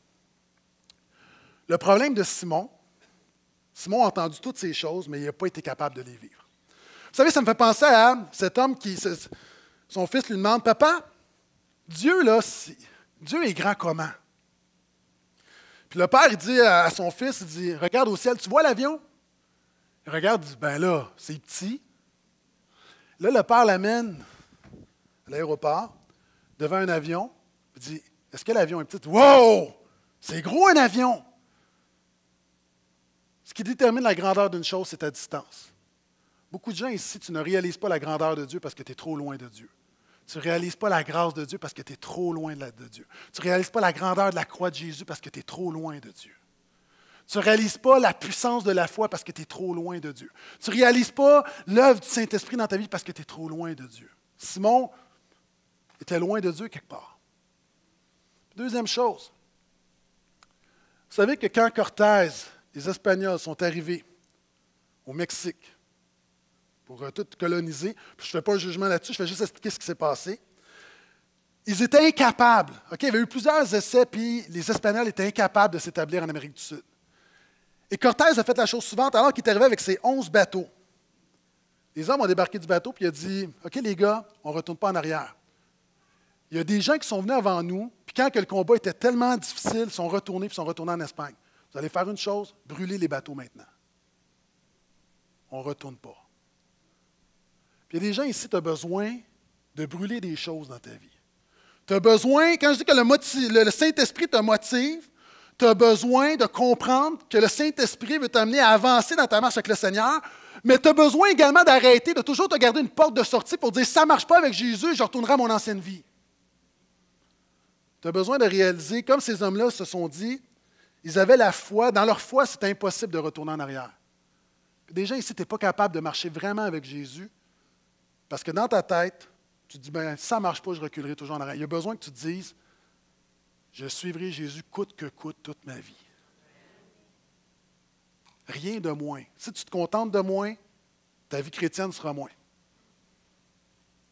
Le problème de Simon, Simon a entendu toutes ces choses, mais il n'a pas été capable de les vivre savez, ça me fait penser à cet homme qui, son fils lui demande, Papa, Dieu, là, Dieu est grand comment? Puis le père, il dit à son fils, il dit, Regarde au ciel, tu vois l'avion? Il regarde, il dit, Ben là, c'est petit. Là, le père l'amène à l'aéroport, devant un avion, il dit, Est-ce que l'avion est petit? Wow! C'est gros un avion! Ce qui détermine la grandeur d'une chose, c'est ta distance. Beaucoup de gens ici, tu ne réalises pas la grandeur de Dieu parce que tu es trop loin de Dieu. Tu ne réalises pas la grâce de Dieu parce que tu es trop loin de, de Dieu. Tu ne réalises pas la grandeur de la croix de Jésus parce que tu es trop loin de Dieu. Tu ne réalises pas la puissance de la foi parce que tu es trop loin de Dieu. Tu ne réalises pas l'œuvre du Saint-Esprit dans ta vie parce que tu es trop loin de Dieu. Simon était loin de Dieu quelque part. Deuxième chose, vous savez que quand Cortés, les Espagnols, sont arrivés au Mexique, pour euh, tout coloniser. je ne fais pas un jugement là-dessus, je fais juste expliquer ce qui s'est passé. Ils étaient incapables. Il y avait eu plusieurs essais, puis les Espagnols étaient incapables de s'établir en Amérique du Sud. Et Cortés a fait la chose suivante, alors qu'il est arrivé avec ses 11 bateaux. Les hommes ont débarqué du bateau, puis il a dit OK, les gars, on ne retourne pas en arrière. Il y a des gens qui sont venus avant nous, puis quand le combat était tellement difficile, ils sont retournés, puis sont retournés en Espagne. Vous allez faire une chose brûler les bateaux maintenant. On ne retourne pas il y a des gens ici, tu as besoin de brûler des choses dans ta vie. Tu as besoin, quand je dis que le, Saint-Esprit te motive, tu as besoin de comprendre que le Saint-Esprit veut t'amener à avancer dans ta marche avec le Seigneur, mais tu as besoin également d'arrêter, de toujours te garder une porte de sortie pour dire ça ne marche pas avec Jésus, je retournerai à mon ancienne vie. Tu as besoin de réaliser, comme ces hommes-là se sont dit, ils avaient la foi, dans leur foi, c'est impossible de retourner en arrière. Déjà ici, tu n'es pas capable de marcher vraiment avec Jésus parce que dans ta tête, tu te dis, ben, ça ne marche pas, je reculerai toujours en arrière. Il y a besoin que tu te dises, je suivrai Jésus coûte que coûte toute ma vie. Rien de moins. Si tu te contentes de moins, ta vie chrétienne sera moins.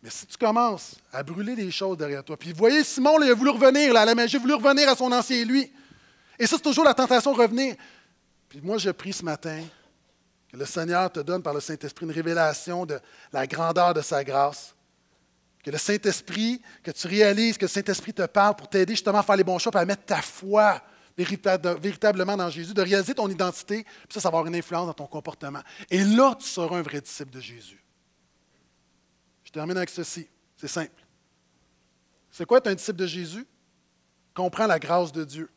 Mais si tu commences à brûler des choses derrière toi, puis voyez, Simon, il a voulu revenir, là, la magie, a voulu revenir à son ancien lui. Et ça, c'est toujours la tentation de revenir. Puis moi, je prie ce matin, que le Seigneur te donne par le Saint-Esprit une révélation de la grandeur de sa grâce. Que le Saint-Esprit, que tu réalises que le Saint-Esprit te parle pour t'aider justement à faire les bons choix, à mettre ta foi véritablement dans Jésus, de réaliser ton identité, puis ça, ça va avoir une influence dans ton comportement. Et là, tu seras un vrai disciple de Jésus. Je termine avec ceci. C'est simple. C'est quoi être un disciple de Jésus? Comprends la grâce de Dieu.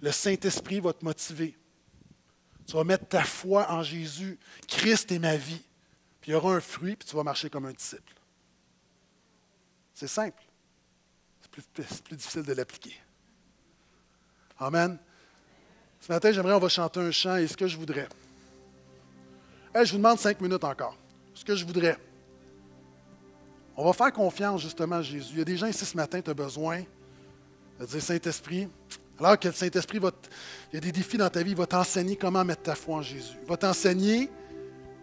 Le Saint-Esprit va te motiver tu vas mettre ta foi en Jésus. Christ est ma vie. Puis il y aura un fruit, puis tu vas marcher comme un disciple. C'est simple. C'est plus, difficile de l'appliquer. Amen. Ce matin, j'aimerais, on va chanter un chant. « ce que je voudrais. je vous demande cinq minutes encore. Ce que je voudrais. On va faire confiance justement à Jésus. Il y a des gens ici ce matin, tu as besoin de dire Saint-Esprit, alors que le Saint-Esprit, va il y a des défis dans ta vie, il va t'enseigner comment mettre ta foi en Jésus. Il va t'enseigner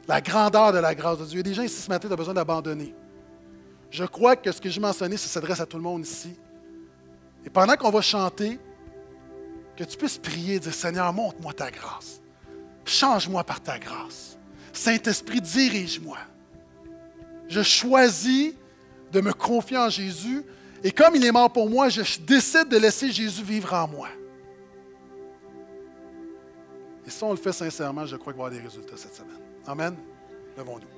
la grandeur de la grâce de Dieu. Il y a des gens ici ce matin qui ont besoin d'abandonner. Je crois que ce que j'ai mentionné, ça s'adresse à tout le monde ici. Et pendant qu'on va chanter, que tu puisses prier, dire Seigneur, montre-moi ta grâce. Change-moi par ta grâce. Saint-Esprit, dirige-moi. Je choisis de me confier en Jésus et comme il est mort pour moi, je décide de laisser Jésus vivre en moi. Et si on le fait sincèrement, je crois qu'il va y avoir des résultats cette semaine. Amen. Levons-nous.